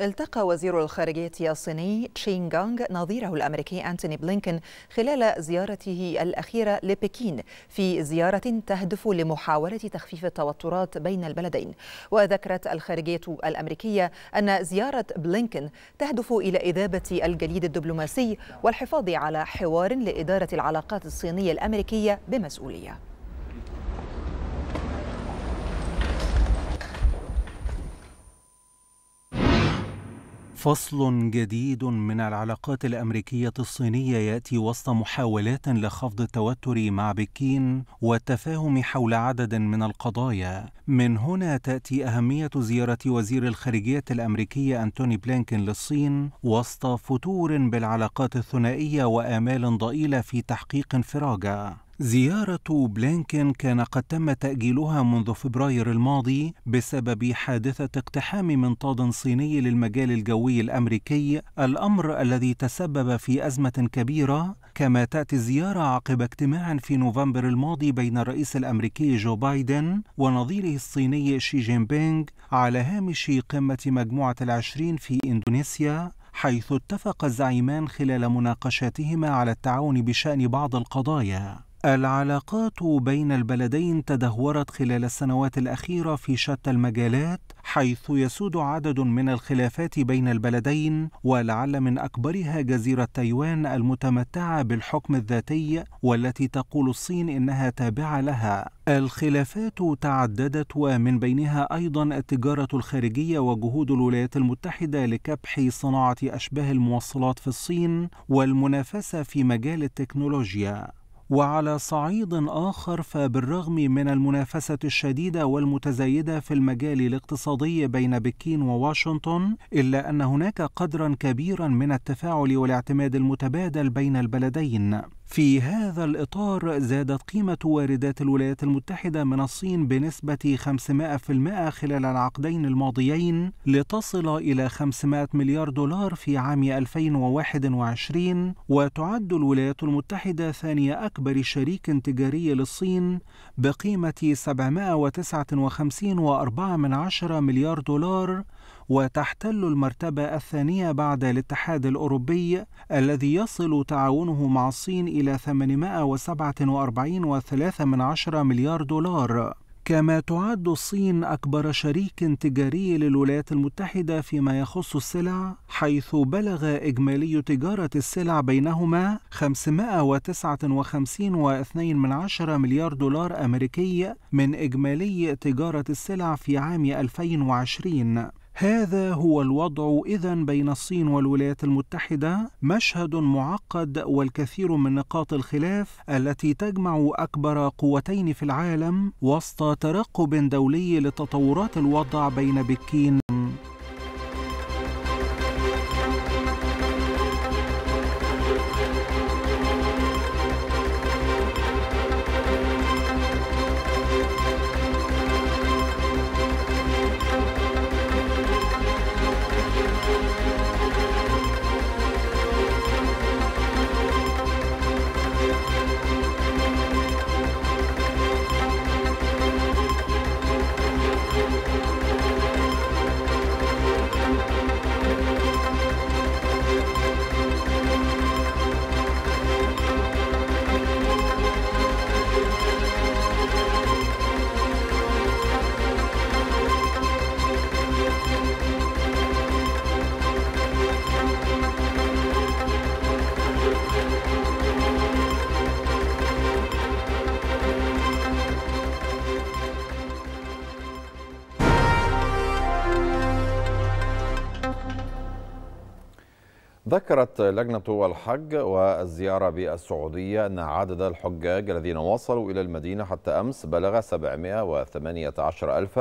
[SPEAKER 2] التقى وزير الخارجية الصيني تشين غانغ نظيره الأمريكي أنتوني بلينكن خلال زيارته الأخيرة لبكين في زيارة تهدف لمحاولة تخفيف التوترات بين البلدين وذكرت الخارجية الأمريكية أن زيارة بلينكن تهدف إلى إذابة الجليد الدبلوماسي والحفاظ على حوار لإدارة العلاقات الصينية الأمريكية بمسؤولية
[SPEAKER 9] فصل جديد من العلاقات الأمريكية الصينية يأتي وسط محاولات لخفض التوتر مع بكين والتفاهم حول عدد من القضايا. من هنا تأتي أهمية زيارة وزير الخارجية الأمريكية أنتوني بلينكن للصين وسط فتور بالعلاقات الثنائية وآمال ضئيلة في تحقيق انفراجة. زيارة بلينكن كان قد تم تأجيلها منذ فبراير الماضي بسبب حادثة اقتحام منطاد صيني للمجال الجوي الأمريكي، الأمر الذي تسبب في أزمة كبيرة، كما تأتي الزيارة عقب اجتماع في نوفمبر الماضي بين الرئيس الأمريكي جو بايدن ونظيره الصيني شي جين بينغ على هامش قمة مجموعة العشرين في إندونيسيا حيث اتفق الزعيمان خلال مناقشاتهما على التعاون بشأن بعض القضايا العلاقات بين البلدين تدهورت خلال السنوات الأخيرة في شتى المجالات حيث يسود عدد من الخلافات بين البلدين ولعل من أكبرها جزيرة تايوان المتمتعة بالحكم الذاتي والتي تقول الصين إنها تابعة لها الخلافات تعددت ومن بينها أيضا التجارة الخارجية وجهود الولايات المتحدة لكبح صناعة أشباه الموصلات في الصين والمنافسة في مجال التكنولوجيا وعلى صعيد آخر فبالرغم من المنافسة الشديدة والمتزايدة في المجال الاقتصادي بين بكين وواشنطن إلا أن هناك قدرا كبيرا من التفاعل والاعتماد المتبادل بين البلدين في هذا الإطار زادت قيمة واردات الولايات المتحدة من الصين بنسبة 500% خلال العقدين الماضيين لتصل إلى 500 مليار دولار في عام 2021 وتعد الولايات المتحدة ثاني أكبر شريك تجاري للصين بقيمة 759.4 مليار دولار وتحتل المرتبة الثانية بعد الاتحاد الأوروبي الذي يصل تعاونه مع الصين إلى 847.3 مليار دولار كما تعد الصين أكبر شريك تجاري للولايات المتحدة فيما يخص السلع حيث بلغ إجمالي تجارة السلع بينهما 559.2 مليار دولار أمريكي من إجمالي تجارة السلع في عام 2020 هذا هو الوضع إذا بين الصين والولايات المتحدة مشهد معقد والكثير من نقاط الخلاف التي تجمع أكبر قوتين في العالم وسط ترقب دولي لتطورات الوضع بين بكين
[SPEAKER 1] ذكرت لجنة الحج والزيارة بالسعودية أن عدد الحجاج الذين وصلوا إلى المدينة حتى أمس بلغ 718 ألف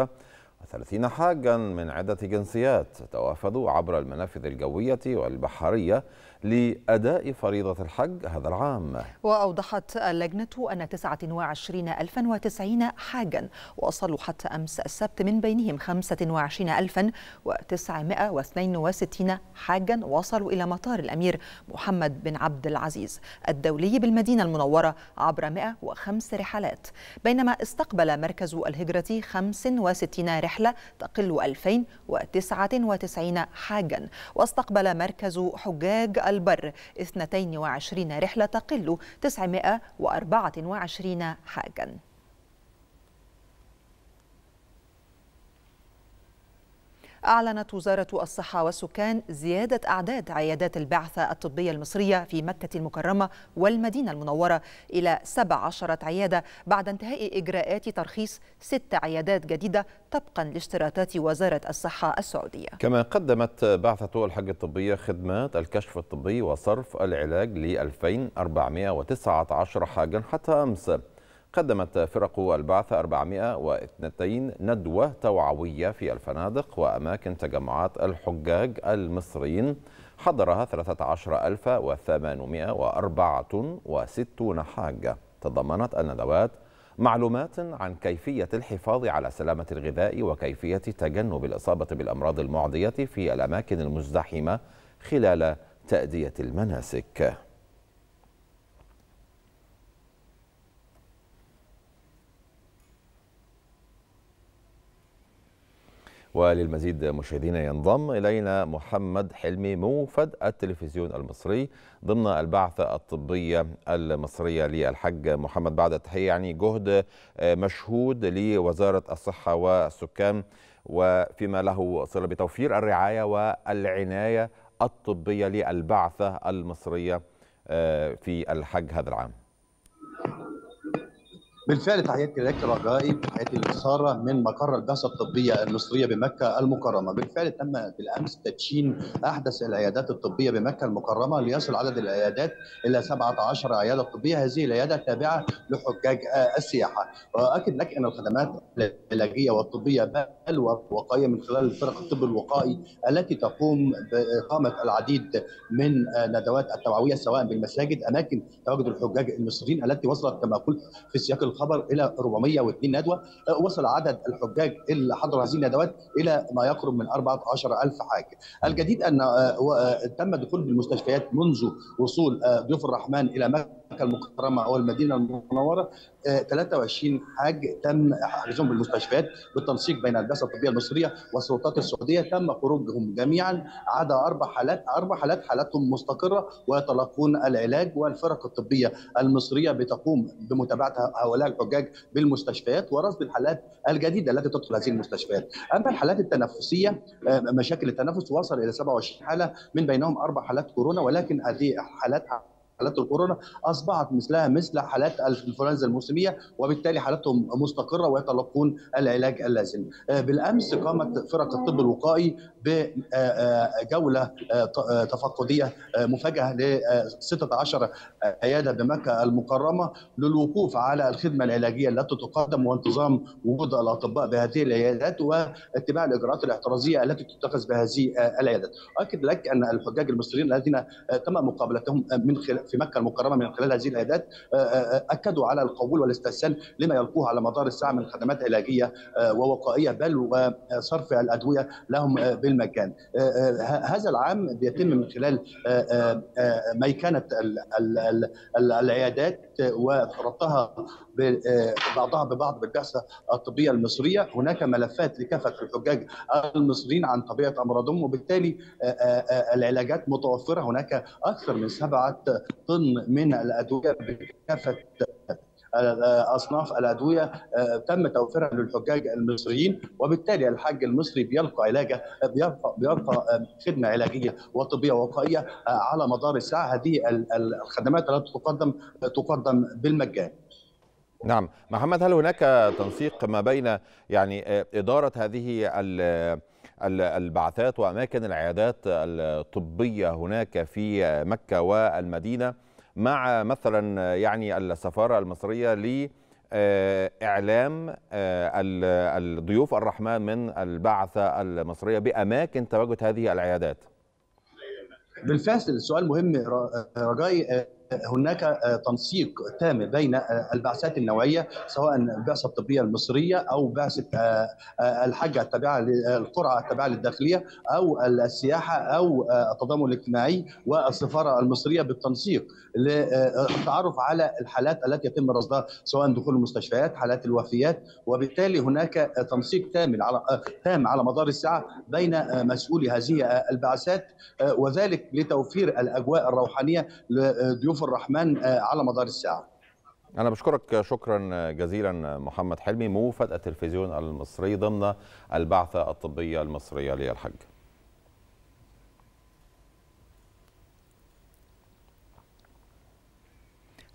[SPEAKER 1] وثلاثين حاجا من عدة جنسيات توافدوا عبر المنافذ الجوية والبحرية لأداء فريضة الحج هذا العام
[SPEAKER 2] وأوضحت اللجنة أن 29090 حاجا وصلوا حتى أمس السبت من بينهم 25962 حاجا وصلوا إلى مطار الأمير محمد بن عبد العزيز الدولي بالمدينة المنورة عبر 105 رحلات بينما استقبل مركز الهجرة 65 رحلة تقل 2099 حاجا واستقبل مركز حجاج البر 22 رحلة تقل 924 حاجاً أعلنت وزارة الصحة والسكان زيادة أعداد عيادات البعثة الطبية المصرية في مكة المكرمة والمدينة المنورة إلى 17 عيادة بعد انتهاء إجراءات ترخيص ست عيادات جديدة طبقا لاشتراطات وزارة الصحة السعودية
[SPEAKER 1] كما قدمت بعثة الحج الطبية خدمات الكشف الطبي وصرف العلاج ل 2419 حاجا حتى أمس قدمت فرق البعث 402 ندوة توعوية في الفنادق وأماكن تجمعات الحجاج المصريين حضرها 13864 حاجة تضمنت الندوات معلومات عن كيفية الحفاظ على سلامة الغذاء وكيفية تجنب الإصابة بالأمراض المعدية في الأماكن المزدحمة خلال تأدية المناسك وللمزيد مشاهدينا ينضم إلينا محمد حلمي موفد التلفزيون المصري ضمن البعثة الطبية المصرية للحج محمد بعد التحية يعني جهد آه، مشهود لوزارة الصحة والسكان وفيما له صلة بتوفير الرعاية والعناية الطبية للبعثة المصرية آه، في الحج هذا العام بالفعل تحياتي لك رجائي تحياتي لسارة
[SPEAKER 6] من مقر البعثة الطبية المصرية بمكة المكرمة بالفعل تم بالأمس تدشين أحدث العيادات الطبية بمكة المكرمة ليصل عدد العيادات إلى 17 عيادة طبية هذه العيادة تابعة لحجاج السياحة وأكد لك أن الخدمات العلاجية والطبية بل ووقاية من خلال فرق الطب الوقائي التي تقوم بإقامة العديد من ندوات التوعوية سواء بالمساجد أماكن تواجد الحجاج المصريين التي وصلت كما قلت في سياق الخبر الى 402 ندوه أه، وصل عدد الحجاج اللي حضروا هذه الندوات الى ما يقرب من 14000 حاج. الجديد ان أه، أه، تم دخول بالمستشفيات منذ وصول ضيوف الرحمن الى مكه مكه المكرمه او المدينه المنوره 23 آه، حاج تم حجزهم بالمستشفيات بالتنسيق بين الهندسه الطبيه المصريه والسلطات السعوديه تم خروجهم جميعا عدا اربع حالات اربع حالات حالاتهم مستقره ويتلقون العلاج والفرق الطبيه المصريه بتقوم بمتابعه هؤلاء الحجاج بالمستشفيات ورصد الحالات الجديده التي تدخل هذه المستشفيات اما الحالات التنفسيه آه، مشاكل التنفس وصل الى 27 حاله من بينهم اربع حالات كورونا ولكن هذه حالات حالات الكورونا اصبحت مثلها مثل حالات الانفلونزا الموسميه وبالتالي حالتهم مستقره ويتلقون العلاج اللازم. آه، بالامس قامت فرق الطب الوقائي بجوله آه، آه، تفقديه مفاجاه ل 16 عياده بمكه المكرمه للوقوف على الخدمه العلاجيه التي تقدم وانتظام وجود الاطباء بهذه العيادات واتباع الاجراءات الاحترازيه التي تتخذ بهذه العيادات. اؤكد لك ان الحجاج المصريين الذين تم مقابلتهم من خلال في مكه المكرمه من خلال هذه العيادات آه، آه، آه، اكدوا على القبول والاستسهال لما يلقوه على مدار الساعه من خدمات علاجيه ووقائيه بل وصرف الادويه لهم بالمجان. هذا العام بيتم من خلال ميكنه العيادات وربطها آه، بعضها ببعض بالبعثه الطبيه المصريه، هناك ملفات لكافه الحجاج المصريين عن طبيعه امراضهم وبالتالي آه، آه، العلاجات متوفره، هناك اكثر من سبعه طن من الادويه بكافه اصناف الادويه تم توفيرها للحجاج المصريين وبالتالي الحاج المصري بيلقى علاجه بيلقى بيلقى خدمه علاجيه وطبيه وقائيه على مدار الساعه هذه الخدمات التي تقدم تقدم
[SPEAKER 1] بالمجان. نعم محمد هل هناك تنسيق ما بين يعني إدارة هذه البعثات وأماكن العيادات الطبية هناك في مكة والمدينة مع مثلا يعني السفارة المصرية لإعلام الضيوف الرحمن من البعثة المصرية بأماكن تواجد هذه العيادات
[SPEAKER 6] بالفعل السؤال مهم رجائي آه، هناك آه، تنسيق تام بين آه، البعثات النوعيه سواء البعثه الطبيه المصريه او بعثه آه، الحجه التابعه للقرعه التابعه للداخليه او السياحه او التضامن الاجتماعي والسفاره المصريه بالتنسيق للتعرف على الحالات التي يتم رصدها سواء دخول المستشفيات حالات الوفيات وبالتالي هناك تنسيق تام على تام على مدار الساعه بين مسؤولي هذه البعثات وذلك لتوفير الاجواء الروحانيه لضيوف ضيوف الرحمن آه، على مدار الساعه
[SPEAKER 1] أنا بشكرك شكرا جزيلا محمد حلمي موفد التلفزيون المصري ضمن البعثة الطبية المصرية للحج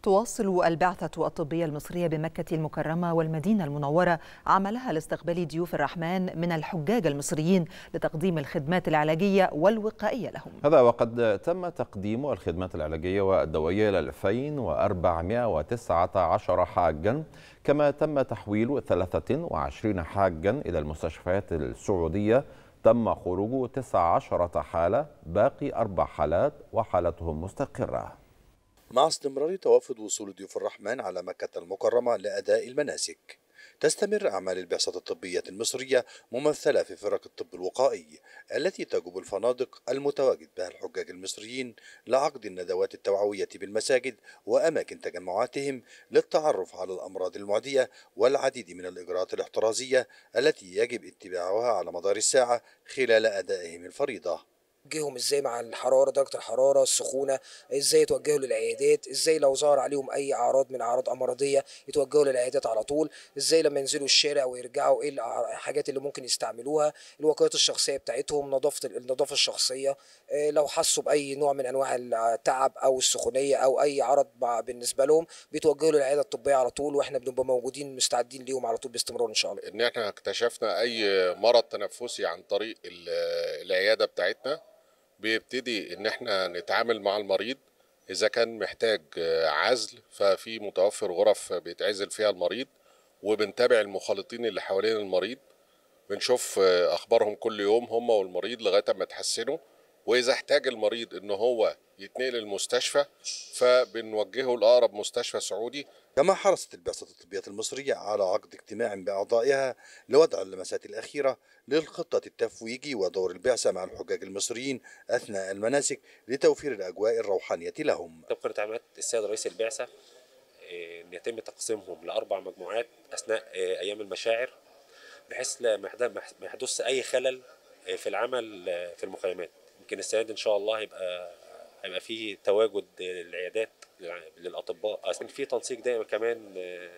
[SPEAKER 2] تواصل البعثة الطبية المصرية بمكة المكرمة والمدينة المنورة عملها لاستقبال ضيوف الرحمن من الحجاج المصريين لتقديم الخدمات العلاجية والوقائية لهم
[SPEAKER 1] هذا وقد تم تقديم الخدمات العلاجية والدوائية ل 2419 حاجا كما تم تحويل 23 حاجا إلى المستشفيات السعودية تم خروج 19 حالة باقي أربع حالات وحالتهم مستقرة
[SPEAKER 6] مع استمرار توافد وصول ضيوف الرحمن على مكة المكرمة لأداء المناسك تستمر أعمال البعثة الطبية المصرية ممثلة في فرق الطب الوقائي التي تجوب الفنادق المتواجد بها الحجاج المصريين لعقد الندوات التوعوية بالمساجد وأماكن تجمعاتهم للتعرف على الأمراض المعدية والعديد من الإجراءات الاحترازية التي يجب اتباعها على مدار الساعة خلال أدائهم الفريضة توجههم ازاي مع
[SPEAKER 2] الحراره درجه الحراره السخونه ازاي يتوجهوا للعيادات ازاي لو ظهر عليهم اي اعراض من اعراض امراضيه يتوجهوا للعيادات على طول ازاي لما ينزلوا الشارع ويرجعوا ايه الحاجات اللي ممكن يستعملوها الوقايات الشخصيه بتاعتهم نظافه النظافه الشخصيه آه، لو حسوا باي نوع من انواع التعب او السخونيه او اي عرض بالنسبه لهم بيتوجهوا للعياده الطبيه على طول واحنا بنبقى موجودين مستعدين ليهم على طول باستمرار ان شاء الله
[SPEAKER 9] ان احنا اكتشفنا اي مرض تنفسي عن طريق العياده بتاعتنا بيبتدي ان احنا نتعامل مع المريض اذا كان محتاج آه، عزل ففي متوفر غرف بيتعزل فيها المريض وبنتابع المخالطين اللي حوالين المريض بنشوف آه، اخبارهم كل يوم هم والمريض لغايه ما تحسنوا واذا احتاج المريض ان هو يتنقل المستشفى فبنوجهه لاقرب مستشفى سعودي
[SPEAKER 6] كما حرصت البعثة الطبية المصرية على عقد اجتماع بأعضائها لوضع اللمسات الأخيرة للخطة التفويجي ودور البعثة مع الحجاج المصريين أثناء المناسك لتوفير الأجواء الروحانية لهم
[SPEAKER 11] طبقا لتعليمات السيد رئيس البعثة إيه، ان يتم تقسيمهم لاربع مجموعات اثناء إيه، ايام المشاعر بحيث لا ما يحدث اي خلل إيه، في العمل في المخيمات لكن السنه دي ان شاء الله هيبقى هيبقى في تواجد للعيادات للاطباء عشان في تنسيق دائم كمان آه،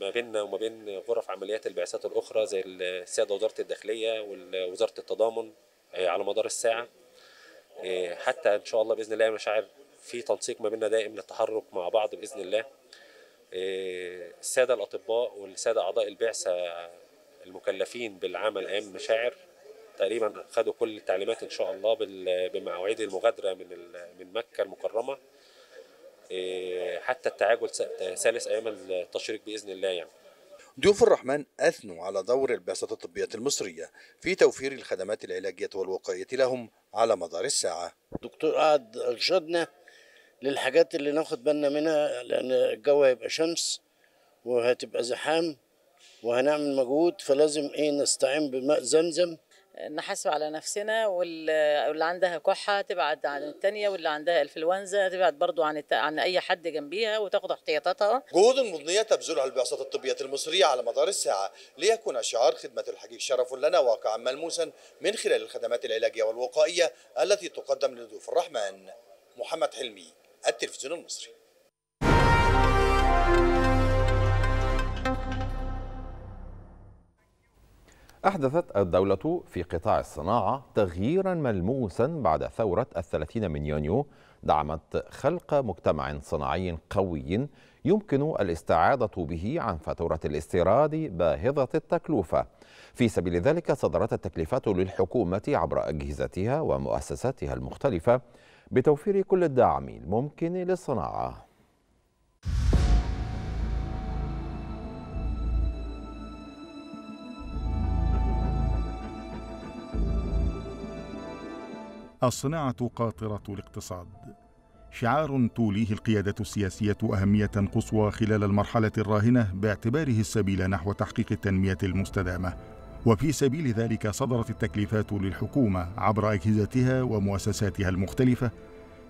[SPEAKER 11] ما بيننا وما بين غرف عمليات البعثات الاخرى زي السياده وزاره الداخليه ووزاره التضامن آه، على مدار الساعه آه، حتى ان شاء الله باذن الله مشاعر في تنسيق ما بيننا دائم للتحرك مع بعض باذن الله الساده الاطباء والساده اعضاء البعثه المكلفين بالعمل ايام مشاعر تقريبا خدوا كل التعليمات ان شاء الله بمواعيد المغادره من من مكه المكرمه إيه، حتى التعاجل ثالث ايام التشريق باذن الله يعني
[SPEAKER 6] ضيوف الرحمن أثنوا على دور البعثة الطبية المصرية في توفير الخدمات العلاجية والوقائية لهم على مدار الساعة
[SPEAKER 8] دكتور قعد أرشدنا للحاجات اللي ناخد بالنا منها لأن الجو هيبقى شمس وهتبقى زحام وهنعمل مجهود فلازم إيه
[SPEAKER 4] نستعين بماء زمزم نحاسب على نفسنا واللي عندها كحه تبعد عن الثانيه واللي عندها انفلونزا تبعد برضو عن الت... عن اي حد جنبيها وتاخد احتياطاتها.
[SPEAKER 6] جهود مضنيه تبذلها البعثات الطبيه المصريه على مدار الساعه ليكون شعار خدمه الحقيق شرف لنا واقعا ملموسا من خلال الخدمات العلاجيه والوقائيه التي تقدم لضيوف الرحمن. محمد حلمي التلفزيون المصري.
[SPEAKER 1] أحدثت الدولة في قطاع الصناعة تغييرا ملموسا بعد ثورة الثلاثين من يونيو دعمت خلق مجتمع صناعي قوي يمكن الاستعاضة به عن فاتورة الاستيراد باهظة التكلفة في سبيل ذلك صدرت التكليفات للحكومة عبر أجهزتها ومؤسساتها المختلفة بتوفير كل الدعم الممكن للصناعة
[SPEAKER 12] الصناعة قاطرة الاقتصاد شعار توليه القيادة السياسية أهمية قصوى خلال المرحلة الراهنة باعتباره السبيل نحو تحقيق التنمية المستدامة وفي سبيل ذلك صدرت التكليفات للحكومة عبر أجهزتها ومؤسساتها المختلفة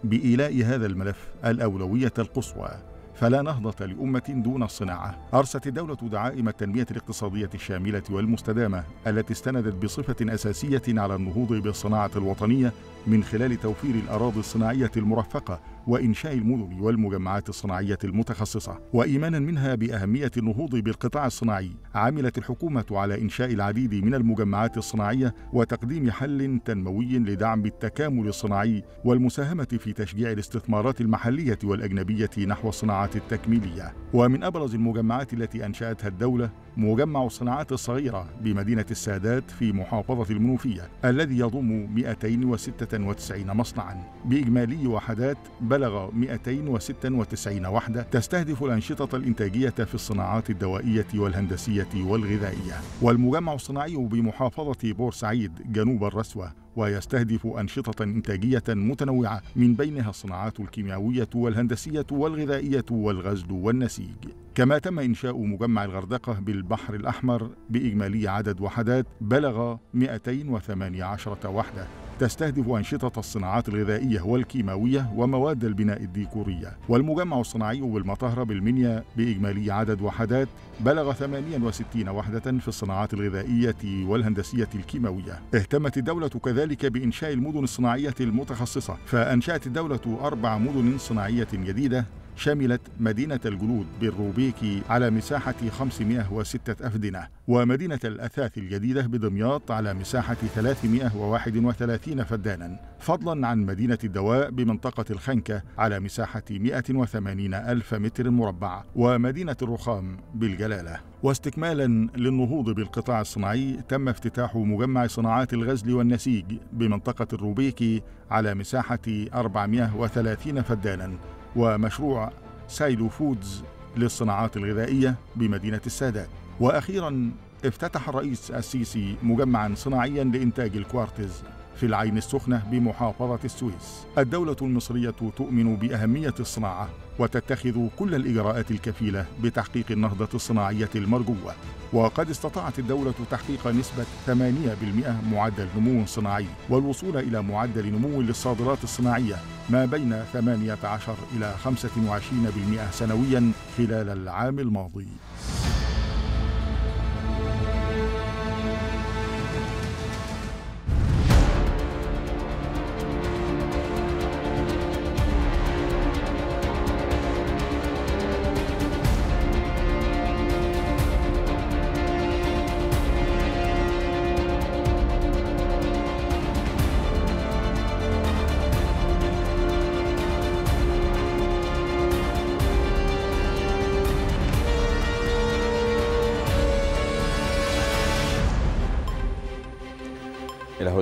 [SPEAKER 12] بإيلاء هذا الملف الأولوية القصوى فلا نهضة لأمة دون الصناعة. أرست الدولة دعائم التنمية الاقتصادية الشاملة والمستدامة التي استندت بصفة أساسية على النهوض بالصناعة الوطنية من خلال توفير الأراضي الصناعية المرفقة وإنشاء المدن والمجمعات الصناعية المتخصصة وإيمانا منها بأهمية النهوض بالقطاع الصناعي عملت الحكومة على إنشاء العديد من المجمعات الصناعية وتقديم حل تنموي لدعم التكامل الصناعي والمساهمة في تشجيع الاستثمارات المحلية والأجنبية نحو الصناعات التكميلية ومن أبرز المجمعات التي أنشأتها الدولة مجمع الصناعات الصغيرة بمدينة السادات في محافظة المنوفية الذي يضم 296 مصنعا بإجمالي وحدات بل بلغ 296 وحدة تستهدف الأنشطة الإنتاجية في الصناعات الدوائية والهندسية والغذائية والمجمع الصناعي بمحافظة بورسعيد جنوب الرسوة ويستهدف أنشطة إنتاجية متنوعة من بينها الصناعات الكيميائية والهندسية والغذائية والغزل والنسيج كما تم إنشاء مجمع الغردقة بالبحر الأحمر بإجمالي عدد وحدات بلغ 218 وحدة تستهدف أنشطة الصناعات الغذائية والكيماوية ومواد البناء الديكورية والمجمع الصناعي بالمطهرة بالمنيا بإجمالي عدد وحدات بلغ 68 وحدة في الصناعات الغذائية والهندسية الكيماوية اهتمت الدولة كذلك بإنشاء المدن الصناعية المتخصصة فأنشأت الدولة أربع مدن صناعية جديدة شملت مدينة الجلود بالروبيكي على مساحة 506 أفدنة ومدينة الأثاث الجديدة بدمياط على مساحة 331 فدانا فضلا عن مدينة الدواء بمنطقة الخنكة على مساحة 180 ألف متر مربع ومدينة الرخام بالجلالة واستكمالا للنهوض بالقطاع الصناعي تم افتتاح مجمع صناعات الغزل والنسيج بمنطقة الروبيكي على مساحة 430 فدانا ومشروع سايدو فودز للصناعات الغذائية بمدينة السادات وأخيرا افتتح الرئيس السيسي مجمعا صناعيا لإنتاج الكوارتز في العين السخنة بمحافظة السويس الدولة المصرية تؤمن بأهمية الصناعة وتتخذ كل الإجراءات الكفيلة بتحقيق النهضة الصناعية المرجوة وقد استطاعت الدولة تحقيق نسبة 8% معدل نمو صناعي والوصول إلى معدل نمو للصادرات الصناعية ما بين 18 إلى 25% سنويا خلال العام الماضي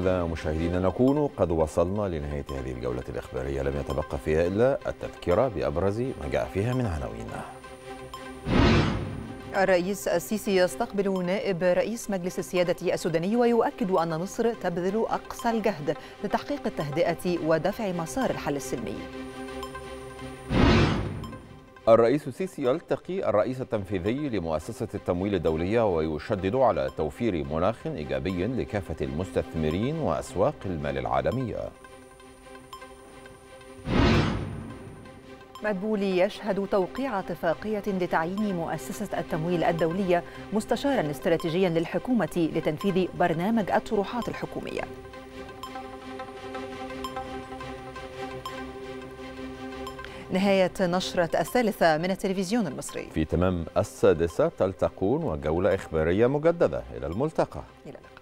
[SPEAKER 1] هكذا مشاهدينا نكون قد وصلنا لنهاية هذه الجولة الإخبارية لم يتبقى فيها إلا التذكرة بأبرز ما جاء فيها من عناوين
[SPEAKER 2] الرئيس السيسي يستقبل نائب رئيس مجلس السيادة السوداني ويؤكد أن مصر تبذل أقصى الجهد لتحقيق التهدئة ودفع مسار الحل السلمي
[SPEAKER 1] الرئيس السيسي يلتقي الرئيس التنفيذي لمؤسسة التمويل الدولية ويشدد على توفير مناخ إيجابي لكافة المستثمرين وأسواق المال العالمية
[SPEAKER 2] مدبولي يشهد توقيع اتفاقية لتعيين مؤسسة التمويل الدولية مستشارا استراتيجيا للحكومة لتنفيذ برنامج الطروحات الحكومية نهاية نشرة الثالثة من التلفزيون المصري
[SPEAKER 1] في تمام السادسة تلتقون وجولة إخبارية مجددة إلى الملتقى
[SPEAKER 2] إلى اللقاء